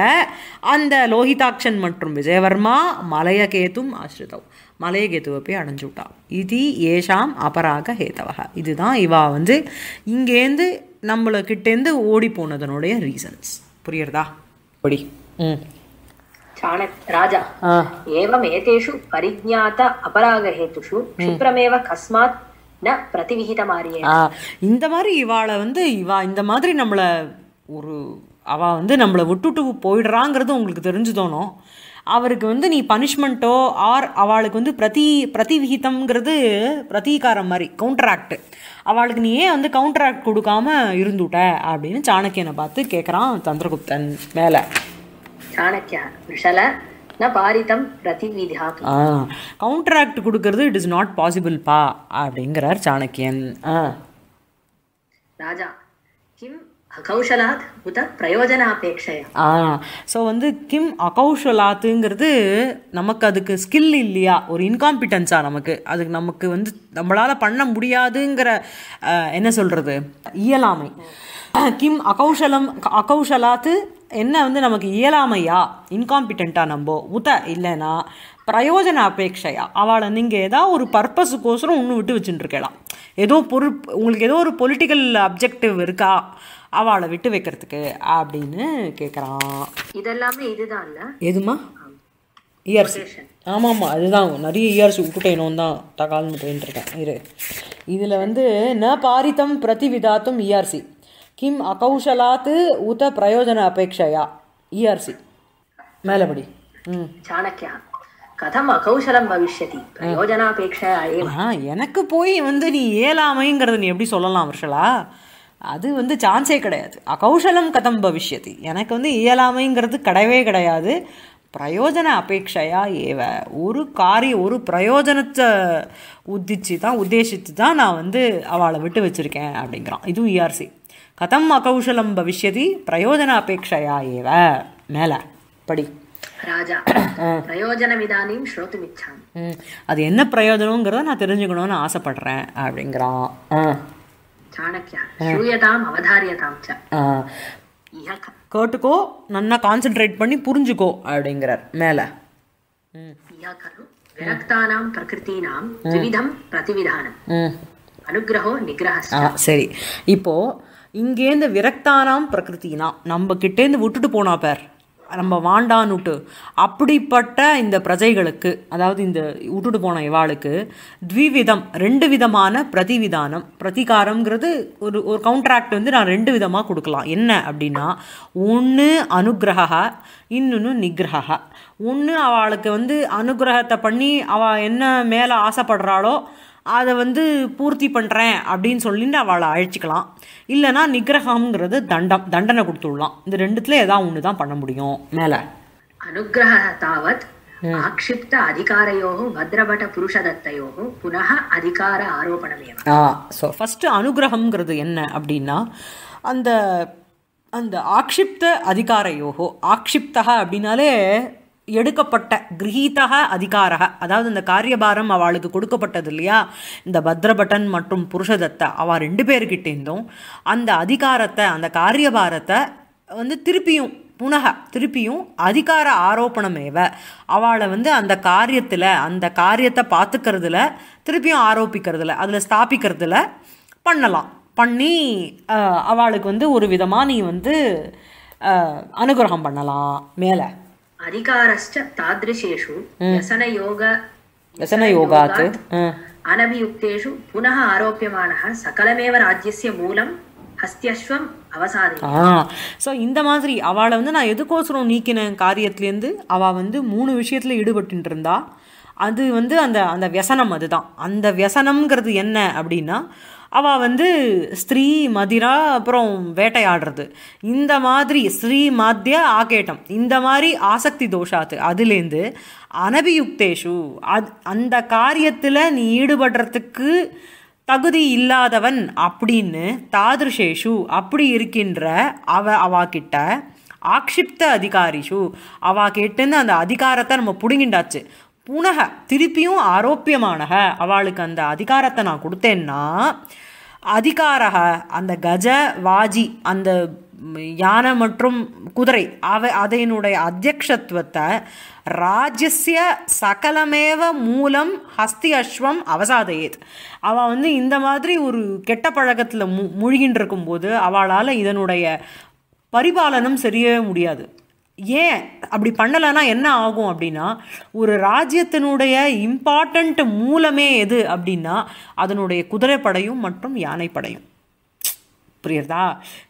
அந்த லோஹிதாக்ஷன் மற்றும் விஜயவர்மா மலையகேத்தும் ஆசிரிதம் மலையகேத்துவை போய் அடைஞ்சு விட்டான் இது ஏஷாம் அபராக ஹேதவக இதுதான் இவா வந்து இங்கேருந்து நம்மளை கிட்டேருந்து ஓடி போனதனுடைய ரீசன்ஸ் புரியுறதா அப்படி ம் चाण राजा एवम् பரிஜாத அபராக अपरागहेतुषु क्षिप्रमेव கஸ்மாத் ந பிரதிவிகிதமாரியே இந்த மாதிரி இவாளை வந்து இவா இந்த மாதிரி நம்மளை ஒரு அவள் வந்து நம்மளை விட்டுட்டு போயிடுறாங்கிறது உங்களுக்கு தெரிஞ்சு தோணும் அவருக்கு வந்து நீ பனிஷ்மெண்ட்டோ ஆர் அவளுக்கு வந்து பிரதி பிரதிவிகிதம்ங்கிறது பிரதீகாரம் மாதிரி கவுண்டர் அவளுக்கு நீ ஏன் வந்து கவுண்டர் கொடுக்காம இருந்துட்ட அப்படின்னு சாணக்கியனை பார்த்து கேட்குறான் சந்திரகுப்தன் மேலே சாணக்கியா விஷல பாரிதம் பிரதிவிதிஹா கவுண்டர் ஆக்ட் கொடுக்கறது இட் இஸ் நாட் பாசிபிள் பா அப்படிங்கிறார் சாணக்கியன் ராஜா கிம் அகௌஷலாத் உத பிரயோஜன அபேட்சையா ஆ ஸோ வந்து கிம் அகௌஷலாத்துங்கிறது நமக்கு அதுக்கு ஸ்கில் இல்லையா ஒரு இன்காம்பிட்டன்ஸா நமக்கு அதுக்கு நமக்கு வந்து நம்மளால் பண்ண முடியாதுங்கிற என்ன சொல்கிறது இயலாமை கிம் அகௌஷலம் அகௌஷலாத்து என்ன வந்து நமக்கு இயலாமையா இன்காம்பிட்டண்ட்டாக நம்போ உத இல்லைன்னா பிரயோஜன அபேட்சையா அவளை நீங்கள் ஏதாவது ஒரு பர்பஸுக்கோசரம் ஒன்று விட்டு வச்சுட்டுருக்கலாம் ஏதோ பொரு உங்களுக்கு ஏதோ ஒரு பொலிட்டிக்கல் அப்ஜெக்டிவ் இருக்கா அவளை விட்டு வைக்கிறதுக்கு அப்படின்னு கேட்குறான் இதெல்லாமே இதுதான் இல்லை எதுமா இயர்ஸ் ஆமாம் ஆமாம் அதுதான் நிறைய இயர்ஸ் e விட்டுட்டேனும் தான் தகால்னு முட்டேன்ட்டுருக்கேன் இரு இதில் வந்து ந பாரித்தம் பிரதிவிதாத்தும் இஆர்சி e கிம் அகௌஷலாத்து உத பிரயோஜன அபேட்சையா இஆர்சி மேலபடி ம் சாணக்கியா கதம் அகௌசலம் பவிஷ்யதி பிரயோஜனாபேட்சா எனக்கு போய் வந்து நீ இயலாமைங்கிறத நீ எப்படி சொல்லலாம் வருஷலா அது வந்து சான்ஸே கிடையாது அகௌஷலம் கதம் பவிஷ்யதி எனக்கு வந்து இயலாமைங்கிறது கிடையவே கிடையாது பிரயோஜன அபேட்சையா ஏவ ஒரு காரி ஒரு பிரயோஜனத்தை உத்திச்சு தான் உத்தேசித்து தான் நான் வந்து அவளை விட்டு வச்சுருக்கேன் அப்படிங்கிறான் இதுவும் இஆர்சி e கதம் அகௌஷலம் பவிஷ்யதி பிரயோஜனாபேட்சையா ஏவ மேலே படி ராஜா பிரயோஜனம் இதானையும் ஸ்ரோத்துமிச்சான் அது என்ன பிரயோஜனங்கிறத நான் தெரிஞ்சுக்கணும்னு ஆசைப்படுறேன் அப்படிங்கிறான் கேட்டுக்கோ நல்லா கான்சென்ட்ரேட் பண்ணி புரிஞ்சுக்கோ அப்படிங்கிறார் மேலே விரக்தானாம் பிரகிருத்தினாம் விவிதம் பிரதிவிதானம் அனுகிரகோ நிகிரக சரி இப்போ இங்கேருந்து விரக்தானாம் பிரகிருத்தினா நம்ம கிட்டேருந்து விட்டுட்டு போனா பேர் நம்ம வாண்டான்னுட்டு அப்படிப்பட்ட இந்த பிரஜைகளுக்கு அதாவது இந்த விட்டுட்டு போன இவாளுக்கு த்விவிதம் ரெண்டு விதமான பிரதிவிதானம் பிரதிகாரம்ங்கிறது ஒரு ஒரு கவுண்ட்ராக்ட் வந்து நான் ரெண்டு விதமாக கொடுக்கலாம் என்ன அப்படின்னா ஒன்று அனுகிரகா இன்னொன்று நிகிரக ஒன்று அவளுக்கு வந்து அனுகிரகத்தை பண்ணி அவள் என்ன மேலே ஆசைப்படுறாளோ அதை வந்து பூர்த்தி பண்ணுறேன் அப்படின்னு சொல்லிட்டு அவளை அழைச்சிக்கலாம் இல்லைனா நிகிரகம்ங்கிறது தண்டம் தண்டனை கொடுத்துடலாம் இந்த ரெண்டுத்துல ஏதாவது ஒன்று தான் பண்ண முடியும் மேலே அனுகிரகத்தாவத் தாவத் ஆக்ஷிப்த அதிகாரையோகம் பத்ரபட புருஷதத்தையோகம் புனக அதிகார ஆரோபணமே ஆ ஸோ ஃபஸ்ட்டு அனுகிரகம்ங்கிறது என்ன அப்படின்னா அந்த அந்த ஆக்ஷிப்த யோகோ ஆக்ஷிப்தா அப்படின்னாலே எடுக்கப்பட்ட கிரகீதக அதிகாரக அதாவது இந்த காரியபாரம் அவளுக்கு கொடுக்கப்பட்டது இல்லையா இந்த பத்ரபட்டன் மற்றும் புருஷதத்தை அவள் ரெண்டு பேர்கிட்டேருந்தும் அந்த அதிகாரத்தை அந்த காரியபாரத்தை வந்து திருப்பியும் புனக திருப்பியும் அதிகார ஆரோப்பணமேவ அவளை வந்து அந்த காரியத்தில் அந்த காரியத்தை பார்த்துக்கிறதுல திருப்பியும் ஆரோப்பிக்கிறதுல அதில் ஸ்தாபிக்கிறதுல பண்ணலாம் பண்ணி அவளுக்கு வந்து ஒரு விதமாக நீ வந்து அனுகிரகம் பண்ணலாம் மேலே अधिकारश्च तादृशेषु व्यसनयोग व्यसनयोगात् अनभियुक्तेषु पुनः आरोप्यमाणः सकलमेव राज्यस्य मूलं ஹஸ்தியஸ்வம் அவசாதி ஆ ஸோ இந்த மாதிரி அவளை வந்து நான் எதுக்கோசரம் நீக்கின காரியத்துலேருந்து அவள் வந்து மூணு விஷயத்தில் ஈடுபட்டு இருந்தா அது வந்து அந்த அந்த வியசனம் அதுதான் அந்த வியசனம்ங்கிறது என்ன அப்படின்னா அவள் வந்து ஸ்ரீ மதிரா அப்புறம் வேட்டையாடுறது இந்த மாதிரி ஸ்ரீ மாத்திய ஆகேட்டம் இந்த மாதிரி ஆசக்தி தோஷாத்து அதுலேருந்து அனபியுக்தேஷு அது அந்த காரியத்தில் நீ ஈடுபடுறதுக்கு தகுதி இல்லாதவன் அப்படின்னு தாதிருஷேஷு அப்படி இருக்கின்ற அவ அவாக்கிட்ட ஆக்ஷிப்த அதிகாரிஷு அவா கேட்டுன்னு அந்த அதிகாரத்தை நம்ம பிடுங்கிண்டாச்சு புனக திருப்பியும் ஆரோப்பியமானக அவளுக்கு அந்த அதிகாரத்தை நான் கொடுத்தேன்னா அதிகாரக அந்த கஜ வாஜி அந்த யானை மற்றும் குதிரை அவ அதனுடைய அத்தியக்ஷத்துவத்தை ராஜ்யசிய சகலமேவ மூலம் ஹஸ்தி அஸ்வம் அவசாதையேத் அவள் வந்து இந்த மாதிரி ஒரு கெட்ட பழக்கத்தில் மு மூழ்கின்றிருக்கும்போது அவளால் இதனுடைய பரிபாலனம் சரியவே முடியாது ஏன் அப்படி பண்ணலைன்னா என்ன ஆகும் அப்படின்னா ஒரு ராஜ்யத்தினுடைய இம்பார்ட்டண்ட் மூலமே எது அப்படின்னா அதனுடைய குதிரைப்படையும் மற்றும் யானைப்படையும் புரியுறதா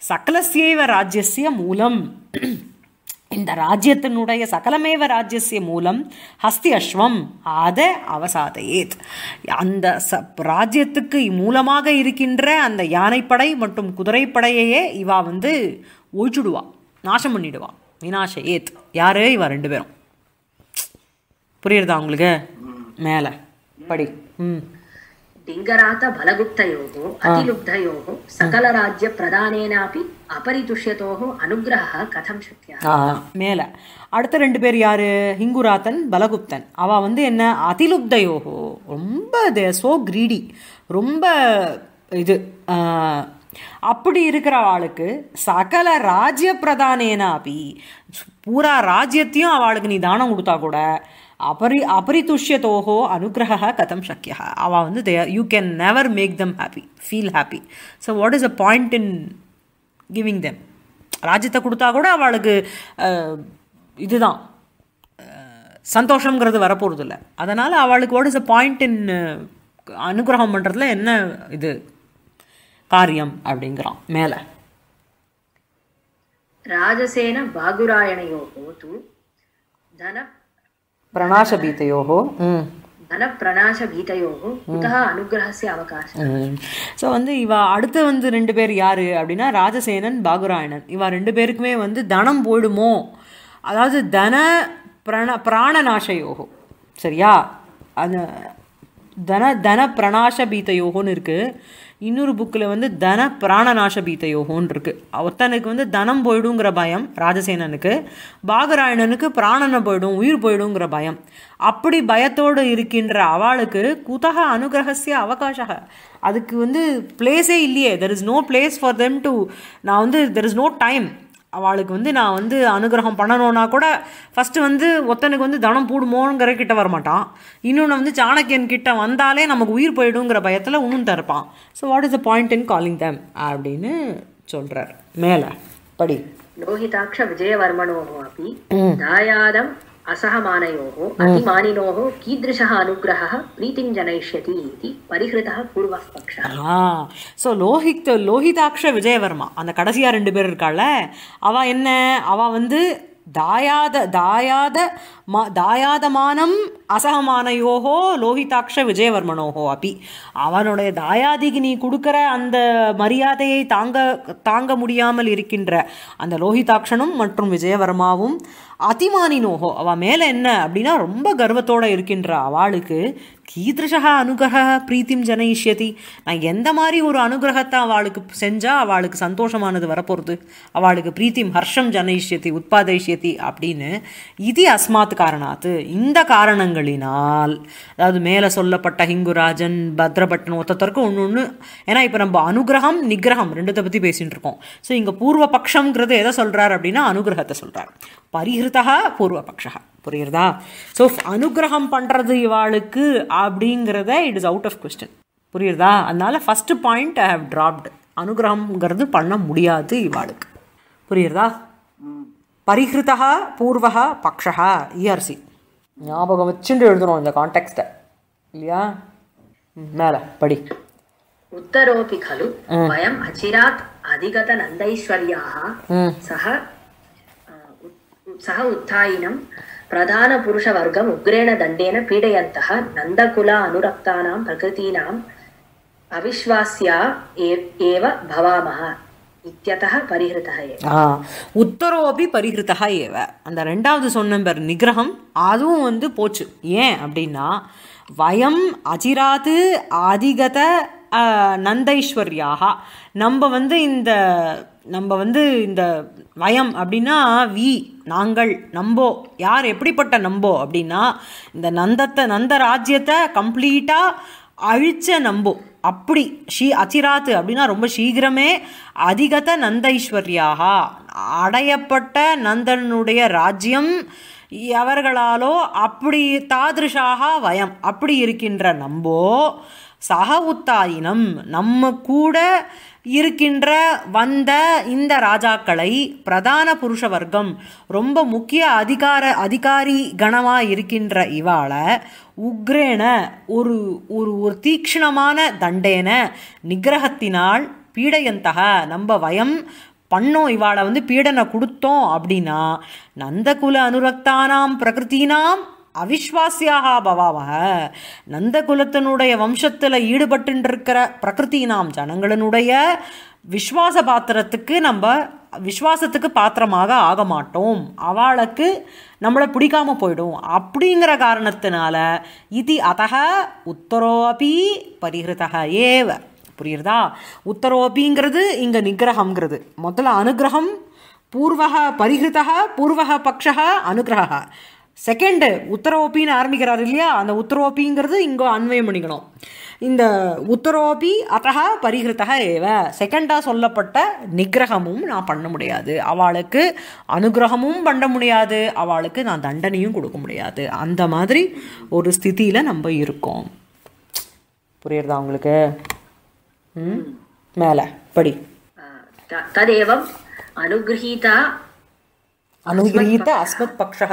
சகலசேவ ராஜ்யசிய மூலம் இந்த ராஜ்யத்தினுடைய சகலமேவ ராஜ்யசிய மூலம் ஹஸ்தி அஸ்வம் ஆத அவசாதையே அந்த ச ராஜ்யத்துக்கு மூலமாக இருக்கின்ற அந்த யானைப்படை மற்றும் குதிரைப்படையையே இவா வந்து ஒழிச்சுடுவா நாசம் பண்ணிடுவாள் வினாஷ ஏத் யாரு இவா ரெண்டு பேரும் புரியுறதா உங்களுக்கு மேல படி ம் ಡಿಂಗರಾತ ಬಲಗುಪ್ತಯೋಗೋ ಅತಿಲುಬ್ಧಯೋಗೋ ಸಕಲ ರಾಜ್ಯ ಪ್ರಧಾನೇನಾಪಿ ಅಪರಿತುಷ್ಯತೋಹೋ ಅನುಗ್ರಹ ಕಥಂ ಶಕ್ಯ மேல அடுத்த ரெண்டு பேர் யார் ஹிங்குராத்தன் பலகுப்தன் அவ வந்து என்ன அதிலுப்தயோகோ ரொம்ப தே சோ கிரீடி ரொம்ப இது அப்படி இருக்கிற ஆளுக்கு சகல ராஜ்ய பிரதானேனாபி பூரா ராஜ்யத்தையும் அவளுக்கு நீ தானம் கொடுத்தா கூட அபரி அபரிதுஷ்யத்தோகோ அனுகிரக கதம் சக்கியா அவள் வந்து they you can never make them happy feel happy so what is a point in giving them ராஜ்யத்தை கொடுத்தா கூட அவளுக்கு இதுதான் சந்தோஷங்கிறது வரப்போகிறது இல்லை அதனால் அவளுக்கு what is a point in அனுகிரகம் பண்ணுறதுல என்ன இது காரியம் அப்படிங்கிறான் மேல ராஜசேன பாகுராயணையோகோது தன பிரணாசபீதையோகோ ம் ஸோ வந்து இவா அடுத்து வந்து ரெண்டு பேர் யாரு அப்படின்னா ராஜசேனன் பாகுராயணன் இவா ரெண்டு பேருக்குமே வந்து தனம் போயிடுமோ அதாவது தன பிரண பிராணநாசயோகோ சரியா அது தன தன பிரணாசபீதயோகோன்னு இருக்குது இன்னொரு புக்கில் வந்து தன பிராணநாச பீத்தையோகோன்னு இருக்குது ஒத்தனுக்கு வந்து தனம் போயிடுங்கிற பயம் ராஜசேனனுக்கு பாகராயணனுக்கு பிராணனை போயிடும் உயிர் போயிடுங்கிற பயம் அப்படி பயத்தோடு இருக்கின்ற அவளுக்கு குதக அனுகிரகசிய அவகாசக அதுக்கு வந்து பிளேஸே இல்லையே there is no place for them to நான் வந்து தெர் இஸ் நோ டைம் அவளுக்கு வந்து நான் வந்து அனுகிரகம் பண்ணணும்னா கூட ஃபஸ்ட்டு வந்து ஒத்தனுக்கு வந்து தனம் போடுமோங்கிற கிட்ட வரமாட்டான் இன்னொன்று வந்து சாணக்கியன் கிட்ட வந்தாலே நமக்கு உயிர் போயிடுங்கிற பயத்தில் இன்னும் தருப்பான் so what is the point in calling them அப்படின்னு சொல்கிறார் மேலே படி லோஹிதாட்ச விஜயவர்மனோ அப்படி தாயாதம் असहमानयोः अतिमानिनोः कीदृशः अनुग्रहः प्रीतिं जनयिष्यति इति परिहृतः पूर्वः ஸோ லோஹித் லோஹிதாக்ஷ விஜயவர்மா அந்த கடைசியா ரெண்டு பேர் இருக்காள்ல அவ என்ன அவ வந்து தாயாத தாயாத மா தாயாதமானம் அசகமானையோகோ லோகிதாட்ச விஜயவர்மனோகோ அப்படி அவனுடைய தாயாதிக்கு நீ கொடுக்குற அந்த மரியாதையை தாங்க தாங்க முடியாமல் இருக்கின்ற அந்த லோகிதாட்சனும் மற்றும் விஜயவர்மாவும் அதிமானினோகோ அவன் மேலே என்ன அப்படின்னா ரொம்ப கர்வத்தோடு இருக்கின்ற அவளுக்கு கீதிருஷா அனுகிரக பிரீத்திம் ஜனயிஷ்யதி நான் எந்த மாதிரி ஒரு அனுகிரகத்தை அவளுக்கு செஞ்சால் அவளுக்கு சந்தோஷமானது வரப்போகிறது அவளுக்கு பிரீத்திம் ஹர்ஷம் ஜனயிஷ்யதி உத்பாதைஷ்யதி அப்படின்னு இது அஸ்மாத் தஸ்மாத் காரணாத்து இந்த காரணங்களினால் அதாவது மேலே சொல்லப்பட்ட ஹிங்குராஜன் பத்ரபட்டன் ஒத்தத்தருக்கு ஒன்று ஒன்று ஏன்னா இப்போ நம்ம அனுகிரகம் நிகிரகம் ரெண்டுத்தை பற்றி பேசிகிட்டு இருக்கோம் ஸோ இங்கே பூர்வ பக்ஷங்கிறது எதை சொல்கிறார் அப்படின்னா அனுகிரகத்தை சொல்கிறார் பரிகிருத்தா பூர்வ பக்ஷா புரியுறதா ஸோ அனுகிரகம் பண்ணுறது இவாளுக்கு அப்படிங்கிறத it is out of question புரியுறதா அதனால் first point I have dropped அனுகிரகங்கிறது பண்ண முடியாது இவாளுக்கு புரியுறதா பரிஹிருதா பூர்வா பக்ஷா இஆர்சி e ஞாபகம் வச்சுட்டு எழுதணும் இந்த கான்டெக்ட்டை இல்லையா மேலே படி உத்தரோபி ஹலு வயம் அச்சிராத் அதிகத நந்தைஸ்வர்யாக சக சக உத்தாயினம் பிரதான புருஷ வர்க்கம் உக்ரேண தண்டேன பீடையந்த நந்தகுல அனுரக்தானாம் பிரகிருதீனாம் அவிஸ்வாசியா ஏவ பவாமः இத்தியதா பரிகிருத்தா ஏவ உத்தரோபி பரிகிருத்தா ஏவ அந்த ரெண்டாவது சொன்னம்பர் நிகிரகம் அதுவும் வந்து போச்சு ஏன் அப்படின்னா வயம் அஜிராது ஆதிகத நந்தைஸ்வர்யாக நம்ம வந்து இந்த நம்ம வந்து இந்த வயம் அப்படின்னா வி நாங்கள் நம்போ யார் எப்படிப்பட்ட நம்போ அப்படின்னா இந்த நந்தத்தை நந்த ராஜ்யத்தை கம்ப்ளீட்டாக அழிச்ச நம்போ அப்படி ஷீ அச்சிராத்து அப்படின்னா ரொம்ப சீக்கிரமே அதிகத நந்தைஸ்வர்யாக அடையப்பட்ட நந்தனுடைய ராஜ்யம் எவர்களாலோ அப்படி தாதிருஷாக வயம் அப்படி இருக்கின்ற நம்போ சக உத்தாயினம் நம்ம கூட இருக்கின்ற வந்த இந்த ராஜாக்களை பிரதான புருஷ வர்க்கம் ரொம்ப முக்கிய அதிகார அதிகாரி கணமாக இருக்கின்ற இவாளை உக்ரேன ஒரு ஒரு ஒரு தீக்ஷணமான தண்டேன நிகிரகத்தினால் பீடையந்தக நம்ம வயம் பண்ணோம் இவாளை வந்து பீடனை கொடுத்தோம் அப்படின்னா நந்தகுல அனுரக்தானாம் பிரகிருத்தினாம் அவிஸ்வாசியாக பவாவக நந்தகுலத்தினுடைய வம்சத்தில் ஈடுபட்டுருக்கிற பிரகிருதி நாம் ஜனங்களினுடைய விஸ்வாச பாத்திரத்துக்கு நம்ம விஸ்வாசத்துக்கு பாத்திரமாக ஆக மாட்டோம் அவளுக்கு நம்மளை பிடிக்காம போயிடும் அப்படிங்கிற காரணத்தினால இது அதக உத்தரோபி பரிகிருதக ஏவ புரியுறதா உத்தரோபிங்கிறது இங்கே நிகிரகங்கிறது முதல்ல அனுகிரகம் பூர்வக பரிகிருதக பூர்வக பக்ஷக அனுகிரக செகண்டு உத்தரவோப்பின்னு ஆரம்பிக்கிறார் இல்லையா அந்த உத்தரவோப்பிங்கிறது இங்கே அன்வயம் பண்ணிக்கணும் இந்த உத்தரோபி அத்தகா பரிகிருத்தக ஏவ செகண்டாக சொல்லப்பட்ட நிகிரகமும் நான் பண்ண முடியாது அவளுக்கு அனுகிரகமும் பண்ண முடியாது அவளுக்கு நான் தண்டனையும் கொடுக்க முடியாது அந்த மாதிரி ஒரு ஸ்திதியில் நம்ம இருக்கோம் புரியுறதா உங்களுக்கு மேலே படி ததேவம் அனுகிரகிதா अनुगृहीत अस्मत्पक्षः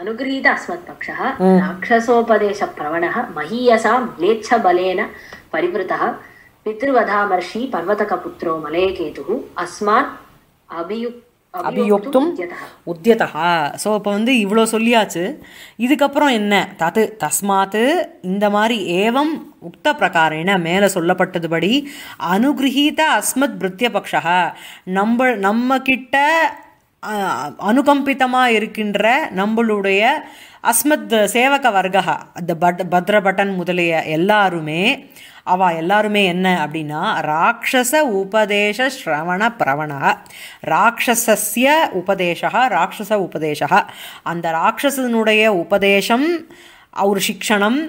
अनुगृहीत अस्मत्पक्षः राक्षसोपदेशप्रवणः महीयसां म्लेच्छबलेन परिवृतः पितृवधामर्षि पर्वतकपुत्रो मलयकेतुः अस्मात् अभियुक् அபியோக்தும் உத்தியதா ஸோ இப்போ வந்து இவ்வளோ சொல்லியாச்சு இதுக்கப்புறம் என்ன தத்து தஸ்மாத்து இந்த மாதிரி ஏவம் உக்த பிரகாரேன மேலே சொல்லப்பட்டதுபடி அனுகிரகீத அஸ்மத் பிருத்திய பக்ஷா நம்ம நம்ம கிட்ட அனுகம்பிதமாக இருக்கின்ற நம்மளுடைய அஸ்மத் சேவக வர்க்கா அந்த பட் பத்ரபட்டன் முதலிய எல்லாருமே அவா எல்லாருமே என்ன அப்படின்னா ராட்சச உபதேச ஸ்ரவண பிரவண ராட்சசிய உபதேசா ராட்சச உபதேசா அந்த ராட்சசனுடைய உபதேசம் அவர் சிக்ஷணம்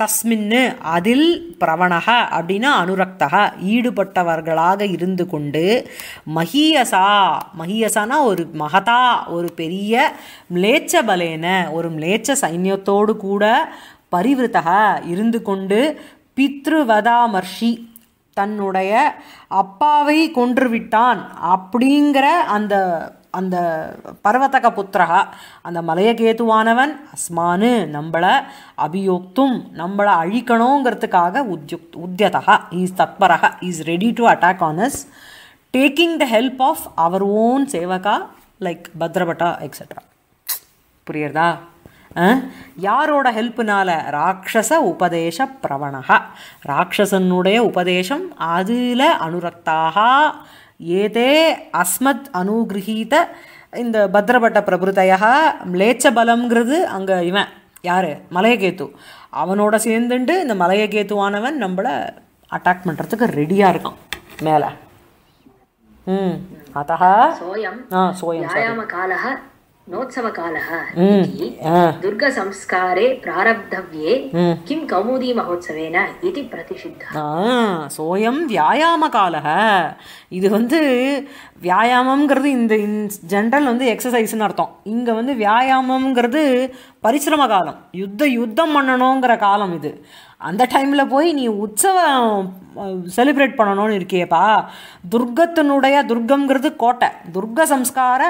தஸ்மின்னு அதில் பிரவணக அப்படின்னா அனுரக்தக ஈடுபட்டவர்களாக இருந்து கொண்டு மகியசா மகியசானா ஒரு மகதா ஒரு பெரிய மிளேச்ச பலேன ஒரு மிளேச்ச சைன்யத்தோடு கூட பரிவிருத்தக இருந்து கொண்டு பித்ருவதாமர்ஷி தன்னுடைய அப்பாவை கொன்றுவிட்டான் அப்படிங்கிற அந்த அந்த பர்வத்தக புத்திரகா அந்த மலையகேதுவானவன் அஸ்மானு நம்மளை அபியோக்தும் நம்மளை அழிக்கணுங்கிறதுக்காக உத்யுக் உத்தியதா ஈஸ் தத்பரக is ready to attack on us taking the help of our own சேவகா லைக் பத்ரபட்டா எக்ஸட்ரா புரியுறதா யாரோட ஹெல்ப்னால ராட்சச உபதேச பிரவணகா ராட்சசனுடைய உபதேசம் அதில் அனுரக்தாக ஏதே அஸ்மத் அனுகிரகீத இந்த பத்ரபட்ட பிரபுதையா பலம்ங்கிறது அங்கே இவன் யார் மலையகேத்து அவனோட சேர்ந்துட்டு இந்த மலையகேத்துவானவன் நம்மளை அட்டாக் பண்ணுறதுக்கு ரெடியாக இருக்கான் மேலே ம் அத்தா சோயம் ஆ சோயம் காலம் नोत्सवकालः दुर्गा संस्कारे இது வந்து வியாயாமங்கிறது இந்த ஜென்ரல் வந்து எக்ஸசைஸ்னு அர்த்தம் இங்கே வந்து வியாயாமங்கிறது பரிசிரம காலம் யுத்த யுத்தம் பண்ணணுங்கிற காலம் இது அந்த டைமில் போய் நீ உற்சவம் செலிப்ரேட் பண்ணணும்னு இருக்கியப்பா துர்க்கத்தினுடைய துர்க்கங்கிறது கோட்டை துர்க்க சம்ஸ்கார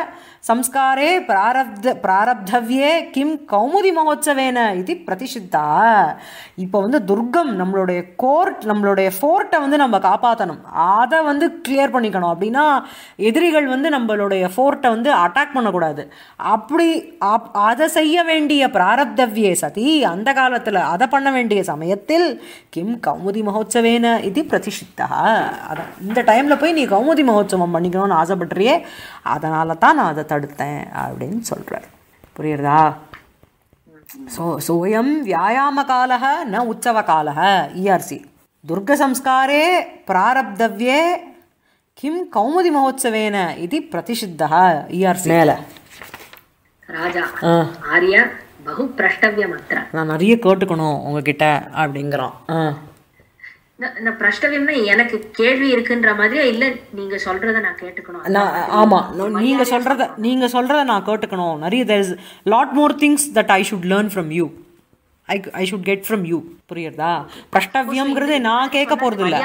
சம்ஸ்காரே பிராரப்த பிராரப்தவ்யே கிம் கௌமுதி மகோத்சவேன இது பிரதிஷித்தா இப்போ வந்து துர்க்கம் நம்மளுடைய கோர்ட் நம்மளுடைய ஃபோர்ட்டை வந்து நம்ம காப்பாற்றணும் அதை வந்து கிளியர் பண்ணிக்கணும் அப்படின்னா எதிரிகள் வந்து நம்மளுடைய ஃபோர்ட்டை வந்து அட்டாக் பண்ணக்கூடாது அப்படி அப் அதை செய்ய வேண்டிய பிராரப்தவ்யே சதி அந்த காலத்தில் அதை பண்ண வேண்டிய சமயத்தில் கிம் கௌமுதி மகோத்சவேன இது பிரதிஷித்தா அதான் இந்த டைமில் போய் நீ கௌமுதி மகோத்சவம் பண்ணிக்கணும்னு ஆசைப்பட்டுறியே அதனால தான் நான் அதை தடுத்தேன் அப்படின்னு சொல்கிறார் புரியுறதா சோ சோயம் வியாயாம காலக ந உற்சவ காலக e இஆர்சி சம்ஸ்காரே பிராரப்தவ்யே கிம் கௌமுதி மகோத்சவேன இது பிரதிஷித்தா இஆர்சி e மேல ராஜா ஆரிய பகு பிரஷ்டவியம் நான் நிறைய கேட்டுக்கணும் உங்ககிட்ட ஆ இந்த பிரஷ்டவியம்னா எனக்கு கேள்வி இருக்குன்ற மாதிரியா இல்ல நீங்க சொல்றத நான் கேட்டுக்கணும் நான் ஆமா நீங்க சொல்றத நீங்க சொல்றத நான் கேட்டுக்கணும் நிறைய there is lot more things that I should learn from you I I should get from you புரியுறதா பிரஷ்டவியம்ங்கிறது நான் கேட்க போகிறது இல்லை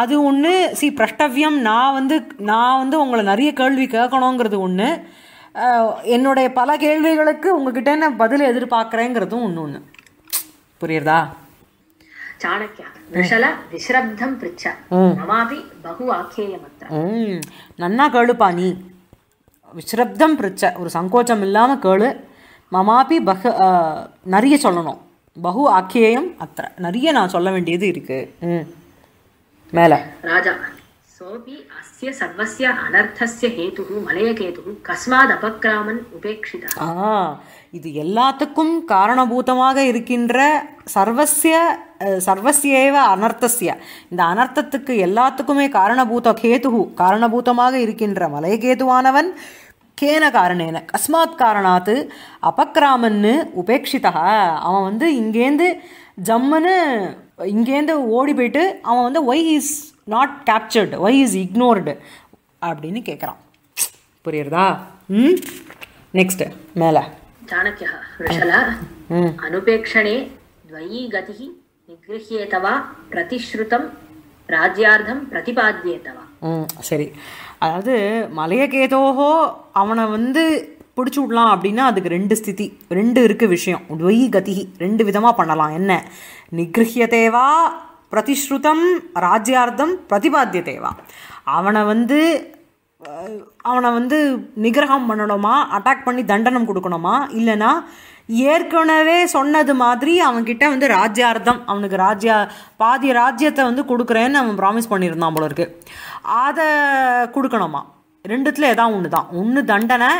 அது ஒன்று சி பிரஷ்டவியம் நான் வந்து நான் வந்து உங்களை நிறைய கேள்வி கேட்கணுங்கிறது ஒன்று என்னுடைய பல கேள்விகளுக்கு உங்ககிட்ட நான் பதில் எதிர்பார்க்குறேங்கிறதும் ஒன்று ஒன்று புரியுறதா சாணக்கியா நன்னா ವಿಶ್ರಬ್ಧಂ ಪೃಚ್ಛ விஷரப்தம் பிரிச்ச ஒரு சங்கோச்சம் இல்லாமல் கேளு மமாபி பக நிறைய சொல்லணும் பகு ஆக்கியம் அத்த நிறைய நான் சொல்ல வேண்டியது இருக்கு ம் மேலே ராஜா சோபி அஸ்ய சர்வசிய அனர்த்தசிய ஹேதுகு மலையகேது கஸ்மாத் அபக்ராமன் உபேட்சிதா இது எல்லாத்துக்கும் காரணபூதமாக இருக்கின்ற சர்வசிய சர்வசியேவ அனர்த்தசிய இந்த அனர்த்தத்துக்கு எல்லாத்துக்குமே காரணபூத கேது காரணபூதமாக இருக்கின்ற மலைகேதுவானவன் கேன காரணேன கஸ்மாத் காரணாத்து அபக்ராமன்னு உபேட்சிதா அவன் வந்து இங்கேருந்து ஜம்மனு இங்கேருந்து ஓடி போயிட்டு அவன் வந்து why is not captured why is ignored அப்படின்னு கேட்குறான் புரியுறதா ம் நெக்ஸ்ட் மேலே चाणक्यः वृषला अनुपेक्षणे நிகிருஹியேதவா பிரதிஷ்ருதம் ராஜ்யார்த்தம் பிரதிபாத்தியேதவா ம் சரி அதாவது மலையகேதோகோ அவனை வந்து பிடிச்சி விடலாம் அப்படின்னா அதுக்கு ரெண்டு ஸ்திதி ரெண்டு இருக்குது விஷயம் துவயி கதிகி ரெண்டு விதமாக பண்ணலாம் என்ன நிகிருஹியதேவா பிரதிஷ்ருதம் ராஜ்யார்த்தம் பிரதிபாத்தியதேவா அவனை வந்து அவனை வந்து நிகிரகம் பண்ணணுமா அட்டாக் பண்ணி தண்டனம் கொடுக்கணுமா இல்லைன்னா ஏற்கனவே சொன்னது மாதிரி அவன்கிட்ட வந்து ராஜ்யார்த்தம் அவனுக்கு ராஜ்யா பாதி ராஜ்யத்தை வந்து கொடுக்குறேன்னு அவன் ப்ராமிஸ் பண்ணியிருந்தான் போல இருக்கு அதை கொடுக்கணுமா ரெண்டுத்தில் ஏதாவது ஒன்று தான் ஒன்று தண்டனை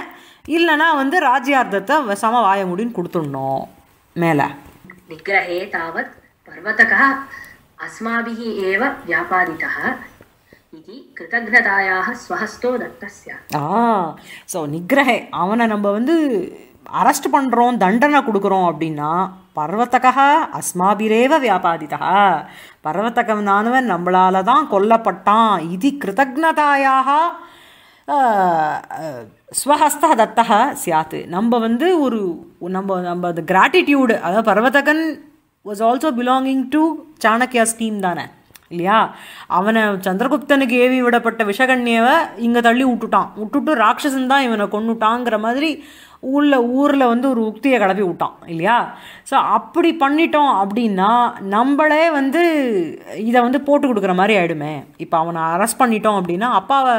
இல்லைனா வந்து ராஜ்யார்த்தத்தை சம வாய முடின்னு கொடுத்துடணும் மேலே நிகிரகே தாவத் பர்வதகா அஸ்மாபிஹி ஏவ வியாபாரிதா கிருதக்னதாயாக ஸ்வஹஸ்தோ தத்தஸ்யா ஆ ஸோ நிகிரஹே அவனை நம்ம வந்து அரெஸ்ட் பண்ணுறோம் தண்டனை கொடுக்குறோம் அப்படின்னா பர்வத்தகா அஸ்மாபிரேவ வியாபாதிதா பர்வத்தகம்னானவன் நம்மளால தான் கொல்லப்பட்டான் இது கிருதக்னதாயாக ஸ்வஹஸ்த தத்தக சியாத்து நம்ம வந்து ஒரு நம்ம நம்ம அந்த கிராட்டிடியூடு அதாவது Parvatakan was also belonging to Chanakya's team தானே இல்லையா அவனை சந்திரகுப்தனுக்கு ஏவி விடப்பட்ட விஷகண்ணியவை இங்கே தள்ளி விட்டுட்டான் விட்டுட்டு ராட்சசன் தான் இவனை கொண்டுட்டாங்கிற மாதிரி ஊரில் ஊரில் வந்து ஒரு உக்தியை கிளப்பி விட்டான் இல்லையா ஸோ அப்படி பண்ணிட்டோம் அப்படின்னா நம்மளே வந்து இதை வந்து போட்டு கொடுக்குற மாதிரி ஆகிடுமே இப்போ அவனை அரெஸ்ட் பண்ணிட்டோம் அப்படின்னா அப்பாவை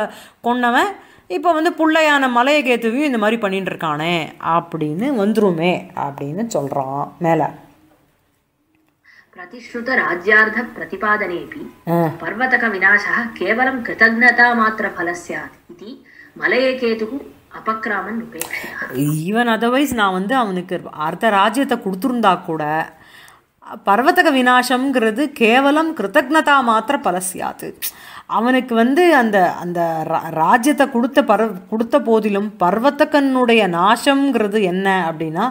கொன்னவன் இப்போ வந்து பிள்ளையான மலையை கேத்துவையும் இந்த மாதிரி பண்ணிட்டு இருக்கானே அப்படின்னு வந்துருமே அப்படின்னு சொல்கிறான் மேலே பிரதிஷ்ருத ராஜ்யார்த்த प्रतिपादनेपि पर्वतक विनाशः கேவலம் कृतज्ञता मात्र फलस्यात् இது மலையகேது ஈவன் அதர்வைஸ் நான் வந்து அவனுக்கு அர்த்த ராஜ்யத்தை கொடுத்துருந்தா கூட பர்வத்தக விநாசம்ங்கிறது கேவலம் கிருத்தக்னதா மாத்திர பலசியாது அவனுக்கு வந்து அந்த அந்த ராஜ்யத்தை கொடுத்த பர்வ கொடுத்த போதிலும் பர்வத்தகனுடைய நாசம்ங்கிறது என்ன அப்படின்னா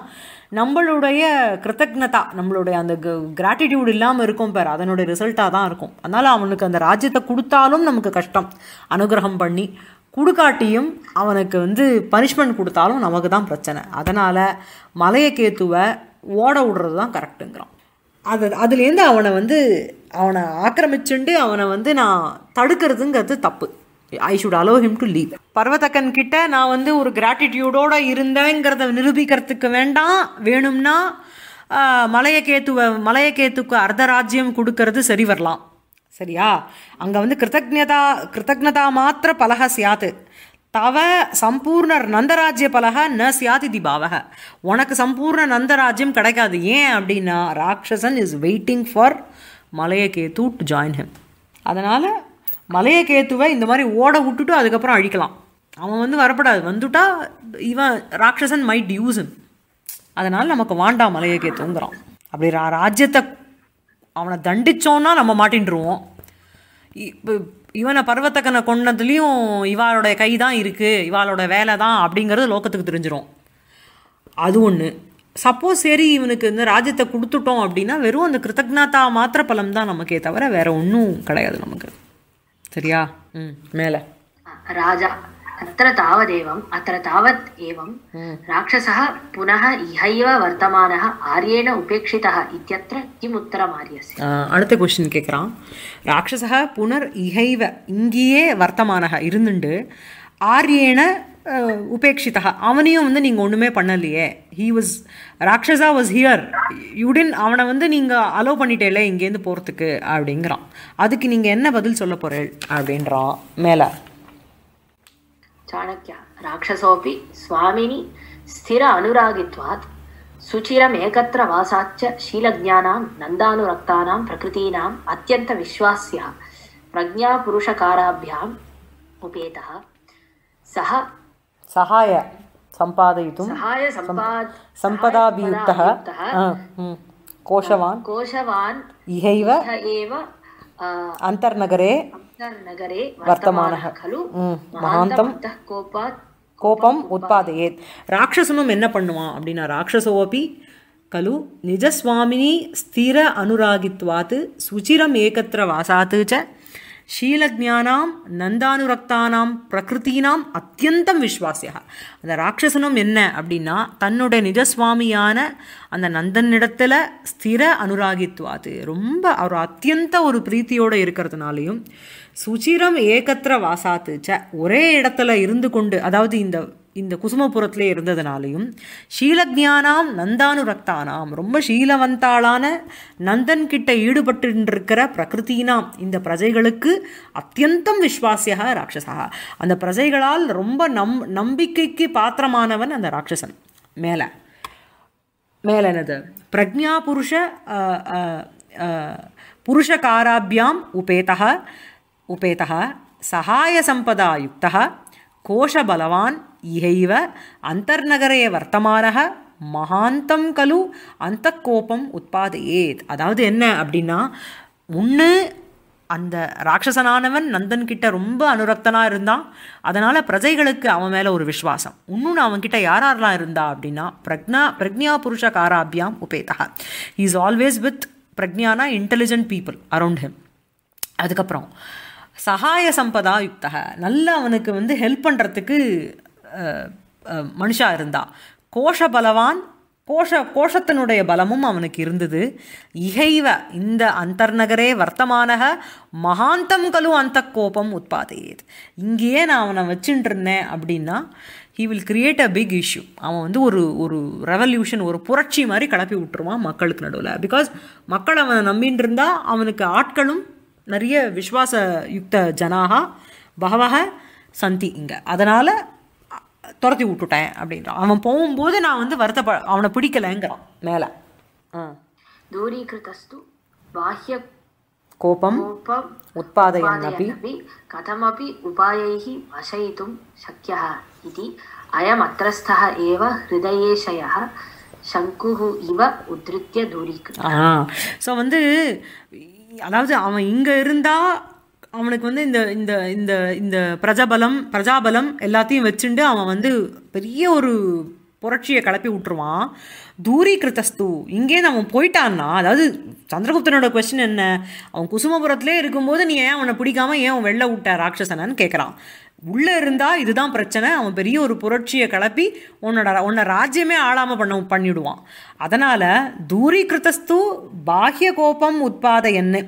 நம்மளுடைய கிருத்தக்னதா நம்மளுடைய அந்த கிராட்டிடியூட் இல்லாமல் இருக்கும் பேர் அதனுடைய ரிசல்ட்டாக தான் இருக்கும் அதனால் அவனுக்கு அந்த ராஜ்யத்தை கொடுத்தாலும் நமக்கு கஷ்டம் அனுகிரகம் பண்ணி கொடுக்காட்டியும் அவனுக்கு வந்து பனிஷ்மெண்ட் கொடுத்தாலும் நமக்கு தான் பிரச்சனை அதனால் மலையக்கேத்துவை ஓட விடுறது தான் கரெக்டுங்கிறான் அது அதுலேருந்து அவனை வந்து அவனை ஆக்கிரமிச்சுண்டு அவனை வந்து நான் தடுக்கிறதுங்கிறது தப்பு I should allow him to leave Parvatakan கிட்ட நான் வந்து ஒரு கிராட்டிடியூடோடு இருந்தேங்கிறத நிரூபிக்கிறதுக்கு வேண்டாம் வேணும்னா மலையகேத்துவை மலையகேத்துக்கு அர்த்த ராஜ்யம் கொடுக்கறது சரி வரலாம் சரியா அங்கே வந்து கிருத்தஜதா கிருத்தஜதா மாத்திர பலக சியாத்து தவ சம்பூர்ணர் நந்தராஜ்ய பலக ந சியாதி திபாவக உனக்கு சம்பூர்ண நந்தராஜ்யம் கிடைக்காது ஏன் அப்படின்னா Rakshasan is waiting for Malayaketu to join him அதனால் மலையை கேத்துவை இந்த மாதிரி ஓட விட்டுட்டு அதுக்கப்புறம் அழிக்கலாம் அவன் வந்து வரப்படாது வந்துட்டா இவன் ராட்சசன் மைட் யூசன் அதனால் நமக்கு வாண்டாம் மலையை கேத்துங்கிறான் அப்படி ரா ராஜ்யத்தை அவனை தண்டிச்சோன்னா நம்ம மாட்டின்ருவோம் இப்போ இவனை பருவத்தக்கனை கொண்டதுலேயும் இவாளோட கை தான் இருக்குது இவாளோட வேலை தான் அப்படிங்கிறது லோக்கத்துக்கு தெரிஞ்சிடும் அது ஒன்று சப்போஸ் சரி இவனுக்கு இந்த ராஜ்யத்தை கொடுத்துட்டோம் அப்படின்னா வெறும் அந்த கிருத்தஜ்ஞாதா மாத்திர பலம் தான் நமக்கே தவிர வேறு ஒன்றும் கிடையாது நமக்கு சரியா ம் மேலே ராஜா अत्र तावदेवम् अत्र तावत् एवं राक्षसः पुनः इहैव वर्तमानः आर्येण उपेक्षितः इत्यत्र किम् उत्तरमार्यस्य அடுத்த கொஷின் கேட்குறான் ராட்சசக புனர் இகைவ இங்கேயே வர்த்தமானக இருந்துண்டு ஆரியேன உபேட்சிதா அவனையும் வந்து நீங்கள் ஒன்றுமே பண்ணலையே he was Rakshasa was here யுடின் அவனை வந்து நீங்கள் அலோவ் பண்ணிட்டேல இங்கேருந்து போகிறதுக்கு அப்படிங்கிறான் அதுக்கு நீங்கள் என்ன பதில் சொல்ல போகிறேள் அப்படின்றான் மேலே சாணக்கியா ராட்சசோபி சுவாமினி ஸ்திர அனுராகித்வாத் சுச்சிரம் ஏகத்திர வாசாச்ச ஷீலஜானாம் நந்தானுரக்தானாம் பிரகிருதீனாம் அத்தியந்த விஸ்வாசியா பிரஜா புருஷகாராபியாம் உபேதா சக சகாய சம்பாதயித்தும் सम्पदाभियुक्तः கோஷவான் கோஷவான் இகைவ एव अन्तर्नगरे अन्तर्नगरे वर्तमानः खलु महान्तं कोपात् கோபம் உற்பத்தேத் ராட்சசனும் என்ன பண்ணுவான் அப்படின்னா ராட்சசோபி கலு நிஜஸ்வாமினி ஸ்திர அனுராகித்வாத்து சுச்சிரம் ஏகத்திர வாசாத்து ச ஷீலஜானாம் நந்தானுரக்தானாம் பிரகிருத்தினாம் அத்தியந்தம் விஸ்வாசியாக அந்த ராட்சசனும் என்ன அப்படின்னா தன்னுடைய நிஜஸ்வாமியான அந்த நந்தனிடத்தில் ஸ்திர அனுராகித்வாது ரொம்ப அவர் அத்தியந்த ஒரு பிரீத்தியோடு இருக்கிறதுனாலையும் சுச்சிரம் ஏகத்திர வாசாத்துச்ச ஒரே இடத்துல இருந்து கொண்டு அதாவது இந்த இந்த குசுமபுரத்தில் இருந்ததுனாலையும் ஷீலக்ஞானாம் நந்தானு ரக்தானாம் ரொம்ப ஷீலவந்தாளான நந்தன்கிட்ட ஈடுபட்டுருக்கிற பிரகிருத்தினாம் இந்த பிரஜைகளுக்கு அத்தியந்தம் விஸ்வாசியாக ராட்சசாக அந்த பிரஜைகளால் ரொம்ப நம் நம்பிக்கைக்கு பாத்திரமானவன் அந்த ராட்சசன் மேலே மேல என்னது பிரஜா புருஷ புருஷகாராபியாம் உபேதா உபேதா சகாய சம்பதா யுக்தா கோஷபலவான் இகைவ అంతర్నగరే வர்த்தமான மகாந்தம் கலு அந்த கோபம் உற்பாதையேத் அதாவது என்ன அப்படின்னா ஒன்று அந்த ராட்சசனானவன் நந்தன்கிட்ட ரொம்ப அனுரக்தனாக இருந்தான் அதனால் பிரஜைகளுக்கு அவன் மேலே ஒரு விஸ்வாசம் இன்னொன்று அவன்கிட்ட யாரெல்லாம் இருந்தா அப்படின்னா பிரக்னா பிரக்ஞா புருஷ காராபியாம் உபேதா இஸ் ஆல்வேஸ் வித் பிரக்ஞானா இன்டெலிஜென்ட் பீப்புள் அரௌண்ட் ஹிம் அதுக்கப்புறம் சகாய சம்பதா யுக்தக நல்லா அவனுக்கு வந்து ஹெல்ப் பண்ணுறதுக்கு மனுஷா இருந்தா கோஷ பலவான் கோஷ கோஷத்தினுடைய பலமும் அவனுக்கு இருந்தது இகைவ இந்த அந்தர்நகரே வர்த்தமானக மகாந்தம் கலு அந்த கோபம் உற்பத்தியது இங்கேயே நான் அவனை வச்சுட்டு இருந்தேன் அப்படின்னா he will create a big issue அவன் வந்து ஒரு ஒரு ரெவல்யூஷன் ஒரு புரட்சி மாதிரி கிளப்பி விட்டுருவான் மக்களுக்கு நடுவில் பிகாஸ் மக்கள் அவனை நம்பின்னு இருந்தால் அவனுக்கு ஆட்களும் நிறைய விஸ்வாச யுக்த ஜனாக பகவக சந்தி இங்கே அதனால் துரத்தி விட்டுட்டேன் அப்படின்றான் அவன் போகும்போது நான் வந்து வருத்தப்ப அவனை பிடிக்கலைங்கிறான் மேலே தூரீகிருதஸ்து பாஹ்ய கோபம் உற்பத்தி கதமபி உபாயை வசயித்தும் சக்கிய இது அயம் அத்திரஸ்த ஏவ ஹிருதயேஷய சங்குஹு இவ உதிருத்திய தூரீகிருத ஸோ வந்து அதாவது அவன் இங்கே இருந்தால் அவனுக்கு வந்து இந்த இந்த இந்த இந்த பிரஜாபலம் பிரஜாபலம் எல்லாத்தையும் வச்சுண்டு அவன் வந்து பெரிய ஒரு புரட்சியை கிளப்பி விட்டுருவான் தூரி கிருத்தஸ்து இங்கேருந்து அவன் போயிட்டான்னா அதாவது சந்திரகுப்தனோட கொஸ்டின் என்ன அவன் குசுமபுரத்திலே இருக்கும்போது நீ ஏன் அவனை பிடிக்காம ஏன் அவன் வெளில விட்ட ராட்சசனன்னு கேட்குறான் உள்ளே இருந்தால் இதுதான் பிரச்சனை அவன் பெரிய ஒரு புரட்சியை கிளப்பி உன்னோட உன்னை ராஜ்யமே ஆளாமல் பண்ண பண்ணிவிடுவான் அதனால் தூரீகிருத்தஸ்து கிருத்தஸ்து பாஹ்ய கோபம் உட்பாத என்ன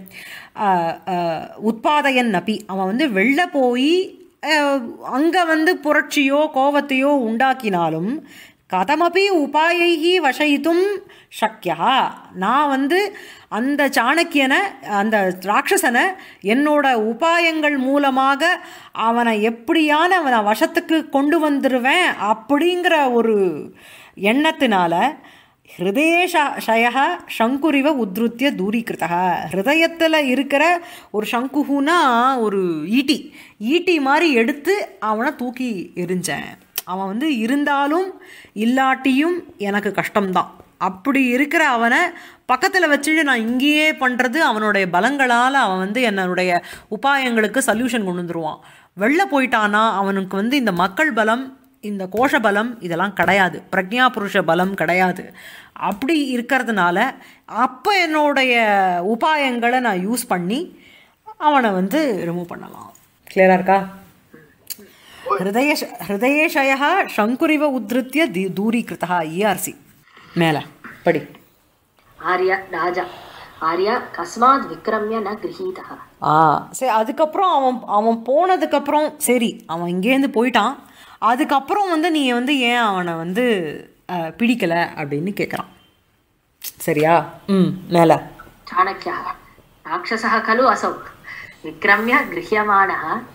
உற்பாதையன் நபி அவன் வந்து வெளில போய் அங்கே வந்து புரட்சியோ கோபத்தையோ உண்டாக்கினாலும் கதமபி உபாயைகி வசயித்தும் சக்கியா நான் வந்து அந்த சாணக்கியனை அந்த ராட்சசனை என்னோட உபாயங்கள் மூலமாக அவனை எப்படியான அவனை வசத்துக்கு கொண்டு வந்துடுவேன் அப்படிங்கிற ஒரு எண்ணத்தினால ஹிருதயஷய சங்குரிவ உத்ருத்திய தூரீகிருத்தா ஹிருதயத்தில் இருக்கிற ஒரு சங்குஹுனா ஒரு ஈட்டி ஈட்டி மாதிரி எடுத்து அவனை தூக்கி எரிஞ்சேன் அவன் வந்து இருந்தாலும் இல்லாட்டியும் எனக்கு கஷ்டம்தான் அப்படி இருக்கிற அவனை பக்கத்தில் வச்சுட்டு நான் இங்கேயே பண்ணுறது அவனுடைய பலங்களால் அவன் வந்து என்னுடைய உபாயங்களுக்கு சல்யூஷன் கொண்டு வந்துடுவான் வெளில போயிட்டானா அவனுக்கு வந்து இந்த மக்கள் பலம் இந்த கோஷ பலம் இதெல்லாம் கிடையாது பிரக்ஞா புருஷ பலம் கிடையாது அப்படி இருக்கிறதுனால அப்போ என்னுடைய உபாயங்களை நான் யூஸ் பண்ணி அவனை வந்து ரிமூவ் பண்ணலாம் கிளியராக இருக்கா ஹிருதய ஹிருதயஷயா சங்குரிவ உத்ருத்திய தி தூரீகிருத்தா ஈஆர்சி e மேலே படி ஆர்யா ராஜா ஆரியா கஸ்மாத் விக்ரம்ய ந கிரகீதா ஆ சரி அதுக்கப்புறம் அவன் அவன் போனதுக்கப்புறம் சரி அவன் இங்கேருந்து போயிட்டான் அதுக்கப்புறம் வந்து நீ வந்து ஏன் அவனை வந்து பிடிக்கலை அப்படின்னு கேட்குறான் சரியா ம் மேலே சாணக்கியா ராட்சசா கலு அசௌ விக்ரமிய கிரஹியமான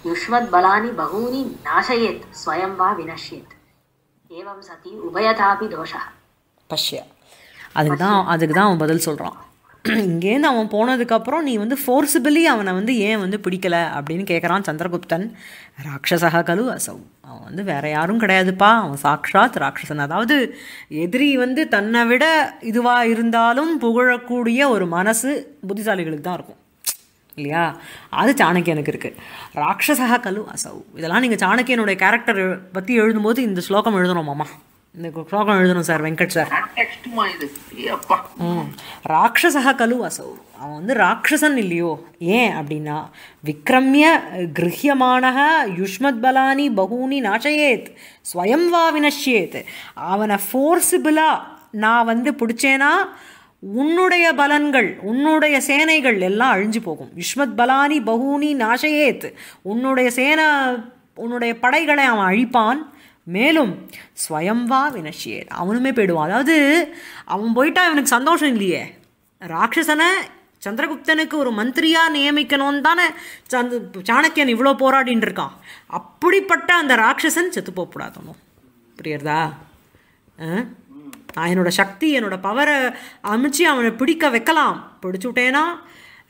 யுஷ்மத் பலானி பகூனி நாசயேத் ஸ்வயம் வா வினஷ்யேத் ஏவம் சதி உபயதாபி தோஷா பஷ்யா அதுக்கு தான் அதுக்கு தான் அவன் பதில் சொல்கிறான் இங்கேருந்து அவன் போனதுக்கப்புறம் நீ வந்து ஃபோர்ஸிபிளி அவனை வந்து ஏன் வந்து பிடிக்கலை அப்படின்னு கேட்குறான் சந்திரகுப்தன் ராட்சசா கலு அசௌ அவன் வந்து வேறு யாரும் கிடையாதுப்பா அவன் சாக்ஷாத் ராட்சசன் அதாவது எதிரி வந்து தன்னை விட இதுவாக இருந்தாலும் புகழக்கூடிய ஒரு மனசு புத்திசாலிகளுக்கு தான் இருக்கும் இல்லையா அது சாணக்கியனுக்கு இருக்குது ராட்சசா கலு அசௌ இதெல்லாம் நீங்கள் சாணக்கியனுடைய கேரக்டர் பற்றி எழுதும்போது இந்த ஸ்லோகம் எழுதணும் மாமா இந்த ஸ்லோகம் எழுதணும் சார் வெங்கட் சார் ராட்சசா கலு அசௌ அவன் வந்து ராட்சசன் இல்லையோ ஏன் அப்படின்னா விக்ரமிய கிரகியமானக யுஷ்மத் பலானி பகூனி நாச்சயேத் ஸ்வயம் வா வினஷ்யேத் அவனை ஃபோர்ஸிபிளாக நான் வந்து பிடிச்சேன்னா உன்னுடைய பலன்கள் உன்னுடைய சேனைகள் எல்லாம் அழிஞ்சு போகும் யுஷ்மத் பலானி பகூனி நாசையேத் உன்னுடைய சேனா உன்னுடைய படைகளை அவன் அழிப்பான் மேலும் ஸ்வயம்வா வினஷியேர் அவனுமே போயிடுவான் அதாவது அவன் போயிட்டா அவனுக்கு சந்தோஷம் இல்லையே ராட்சசனை சந்திரகுப்தனுக்கு ஒரு மந்திரியாக நியமிக்கணும்னு தானே சந்த் சாணக்கியன் இவ்வளோ போராடின்னு இருக்கான் அப்படிப்பட்ட அந்த ராட்சசன் செத்து போகக்கூடாதணும் புரியுறதா என்னோட என்னோடய சக்தி என்னோட பவரை அமைச்சு அவனை பிடிக்க வைக்கலாம் பிடிச்சு விட்டேன்னா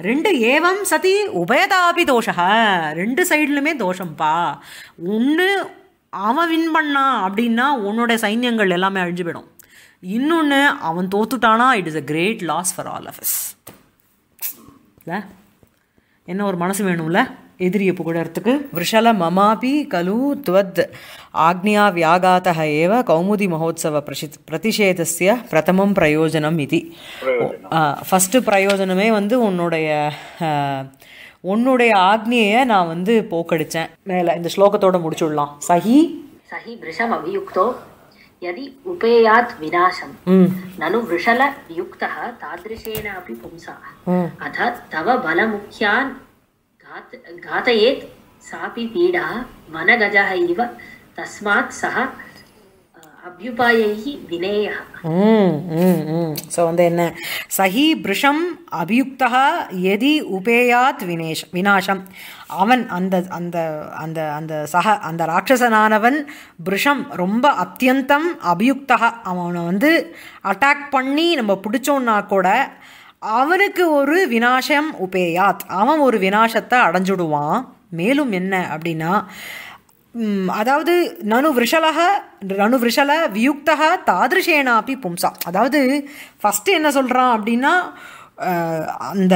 ரெண்டு ஏவம் சதி உபயதாபி தோஷா ரெண்டு சைட்லுமே தோஷம்ப்பா ஒன்று அவன் வின் பண்ணான் அப்படின்னா உன்னோட சைன்யங்கள் எல்லாமே அழிஞ்சு போயிடும் இன்னொன்று அவன் தோத்துட்டானா it is a great loss for all of us இல்லை என்ன ஒரு மனசு வேணும்ல எதிரிய புகழத்துக்கு விஷல மமாபி கலு துவத் ஆக்னியா வியாகாத்தக ஏவ கௌமுதி மகோத்சவ பிரசி பிரதிஷேதஸ்ய பிரதமம் பிரயோஜனம் இது ஃபஸ்ட்டு பிரயோஜனமே வந்து உன்னுடைய உன்னுடைய ஆக்னியை நான் வந்து போக்கடிச்சேன் மேல இந்த ஸ்லோகத்தோட முடிச்சுடலாம் சஹி சஹி விஷம் அபியுக்தோ யதி உபேயாத் விநாசம் நனு விஷல வியுக்தா யுக்தः तादृशेनापि पुंसा अथ तव बलमुख्यान् घात காத்தையேத் सापि पीडा वनगजः இவ தஸ்மாத் सः அபியுபாயி ஸோ வந்து என்ன சஹி பிருஷம் அபியுக்தா எதி உபேயாத் வினேஷ் வினாஷம் அவன் அந்த அந்த அந்த அந்த சக அந்த ராட்சசனானவன் பிருஷம் ரொம்ப அத்தியந்தம் அபியுக்தா அவனை வந்து அட்டாக் பண்ணி நம்ம பிடிச்சோன்னா கூட அவனுக்கு ஒரு வினாசம் உபேயாத் அவன் ஒரு வினாசத்தை அடைஞ்சுடுவான் மேலும் என்ன அப்படின்னா அதாவது நனு விஷலக நனு விஷல வியுக்தக தாதிருஷேனாப்பி பும்சா அதாவது ஃபஸ்ட்டு என்ன சொல்கிறான் அப்படின்னா அந்த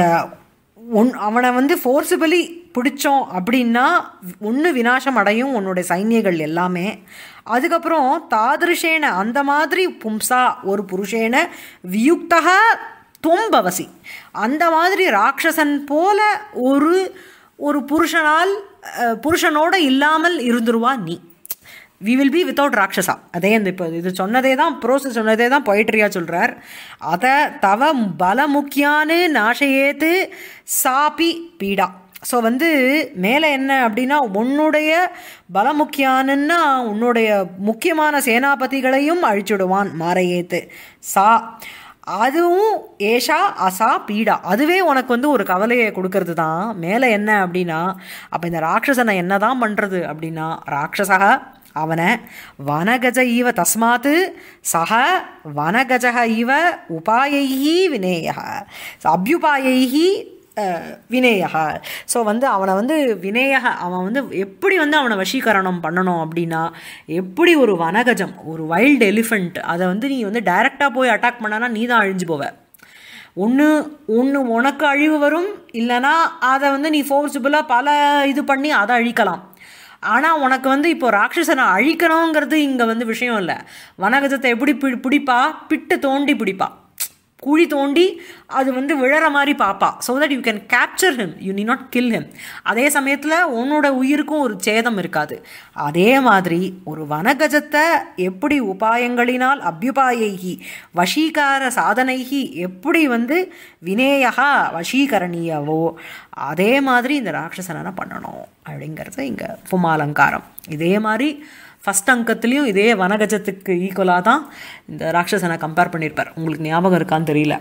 ஒன் அவனை வந்து ஃபோர்ஸிபலி பிடிச்சோம் அப்படின்னா ஒன்று வினாசம் அடையும் உன்னுடைய சைன்யங்கள் எல்லாமே அதுக்கப்புறம் தாதிருஷேன அந்த மாதிரி பும்சா ஒரு புருஷேன வியுக்தக தொம்பவசி அந்த மாதிரி ராட்சசன் போல ஒரு ஒரு புருஷனால் புருஷனோடு இல்லாமல் இருந்துருவா நீ we will be without Rakshasa அதே அந்த இப்போ இது சொன்னதே தான் ப்ரோசஸ் சொன்னதே தான் பொயிட்ரியாக சொல்கிறார் அதை தவ பல முக்கியான்னு நாஷையேத்து சாப்பி பீடா ஸோ வந்து மேலே என்ன அப்படின்னா உன்னுடைய பலமுக்கியானுன்னா உன்னுடைய முக்கியமான சேனாபதிகளையும் அழிச்சுடுவான் மாறையேத்து சா அதுவும் ஏஷா அசா பீடா அதுவே உனக்கு வந்து ஒரு கவலையை கொடுக்கறது தான் மேலே என்ன அப்படின்னா அப்போ இந்த ராட்சசனை என்ன தான் பண்ணுறது அப்படின்னா ராட்சசக அவனை வனகஜ ஈவ தஸ்மாத்து சக வனகஜக ஈவ உபாயைஹி வினேய அபியுபாயைஹி வினேயகா ஸோ வந்து அவனை வந்து வினேயக அவன் வந்து எப்படி வந்து அவனை வசீகரணம் பண்ணணும் அப்படின்னா எப்படி ஒரு வனகஜம் ஒரு வைல்டு எலிஃபெண்ட் அதை வந்து நீ வந்து டைரெக்டாக போய் அட்டாக் பண்ணனா நீ தான் அழிஞ்சு போவ ஒன்று ஒன்று உனக்கு அழிவு வரும் இல்லைனா அதை வந்து நீ ஃபோர்ஸிபிளாக பல இது பண்ணி அதை அழிக்கலாம் ஆனால் உனக்கு வந்து இப்போ ராட்சசனை அழிக்கணுங்கிறது இங்கே வந்து விஷயம் இல்லை வனகஜத்தை எப்படி பிடிப்பா பிட்டு தோண்டி பிடிப்பா குழி தோண்டி அது வந்து விழற மாதிரி பார்ப்பா so that you can capture him you நீ நாட் கில் ஹிம் அதே சமயத்தில் உன்னோட உயிருக்கும் ஒரு சேதம் இருக்காது அதே மாதிரி ஒரு வனகஜத்தை எப்படி உபாயங்களினால் அபியுபாயைகி வசீகார சாதனைகி எப்படி வந்து வினேயகா வசீகரணியவோ அதே மாதிரி இந்த ராட்சசனை பண்ணணும் அப்படிங்கிறது இங்கே புமாலங்காரம் இதே மாதிரி ஃபஸ்ட் அங்கத்துலேயும் இதே வனகஜத்துக்கு ஈக்குவலாக தான் இந்த ராட்சசனை கம்பேர் பண்ணியிருப்பார் உங்களுக்கு ஞாபகம் இருக்கான்னு தெரியல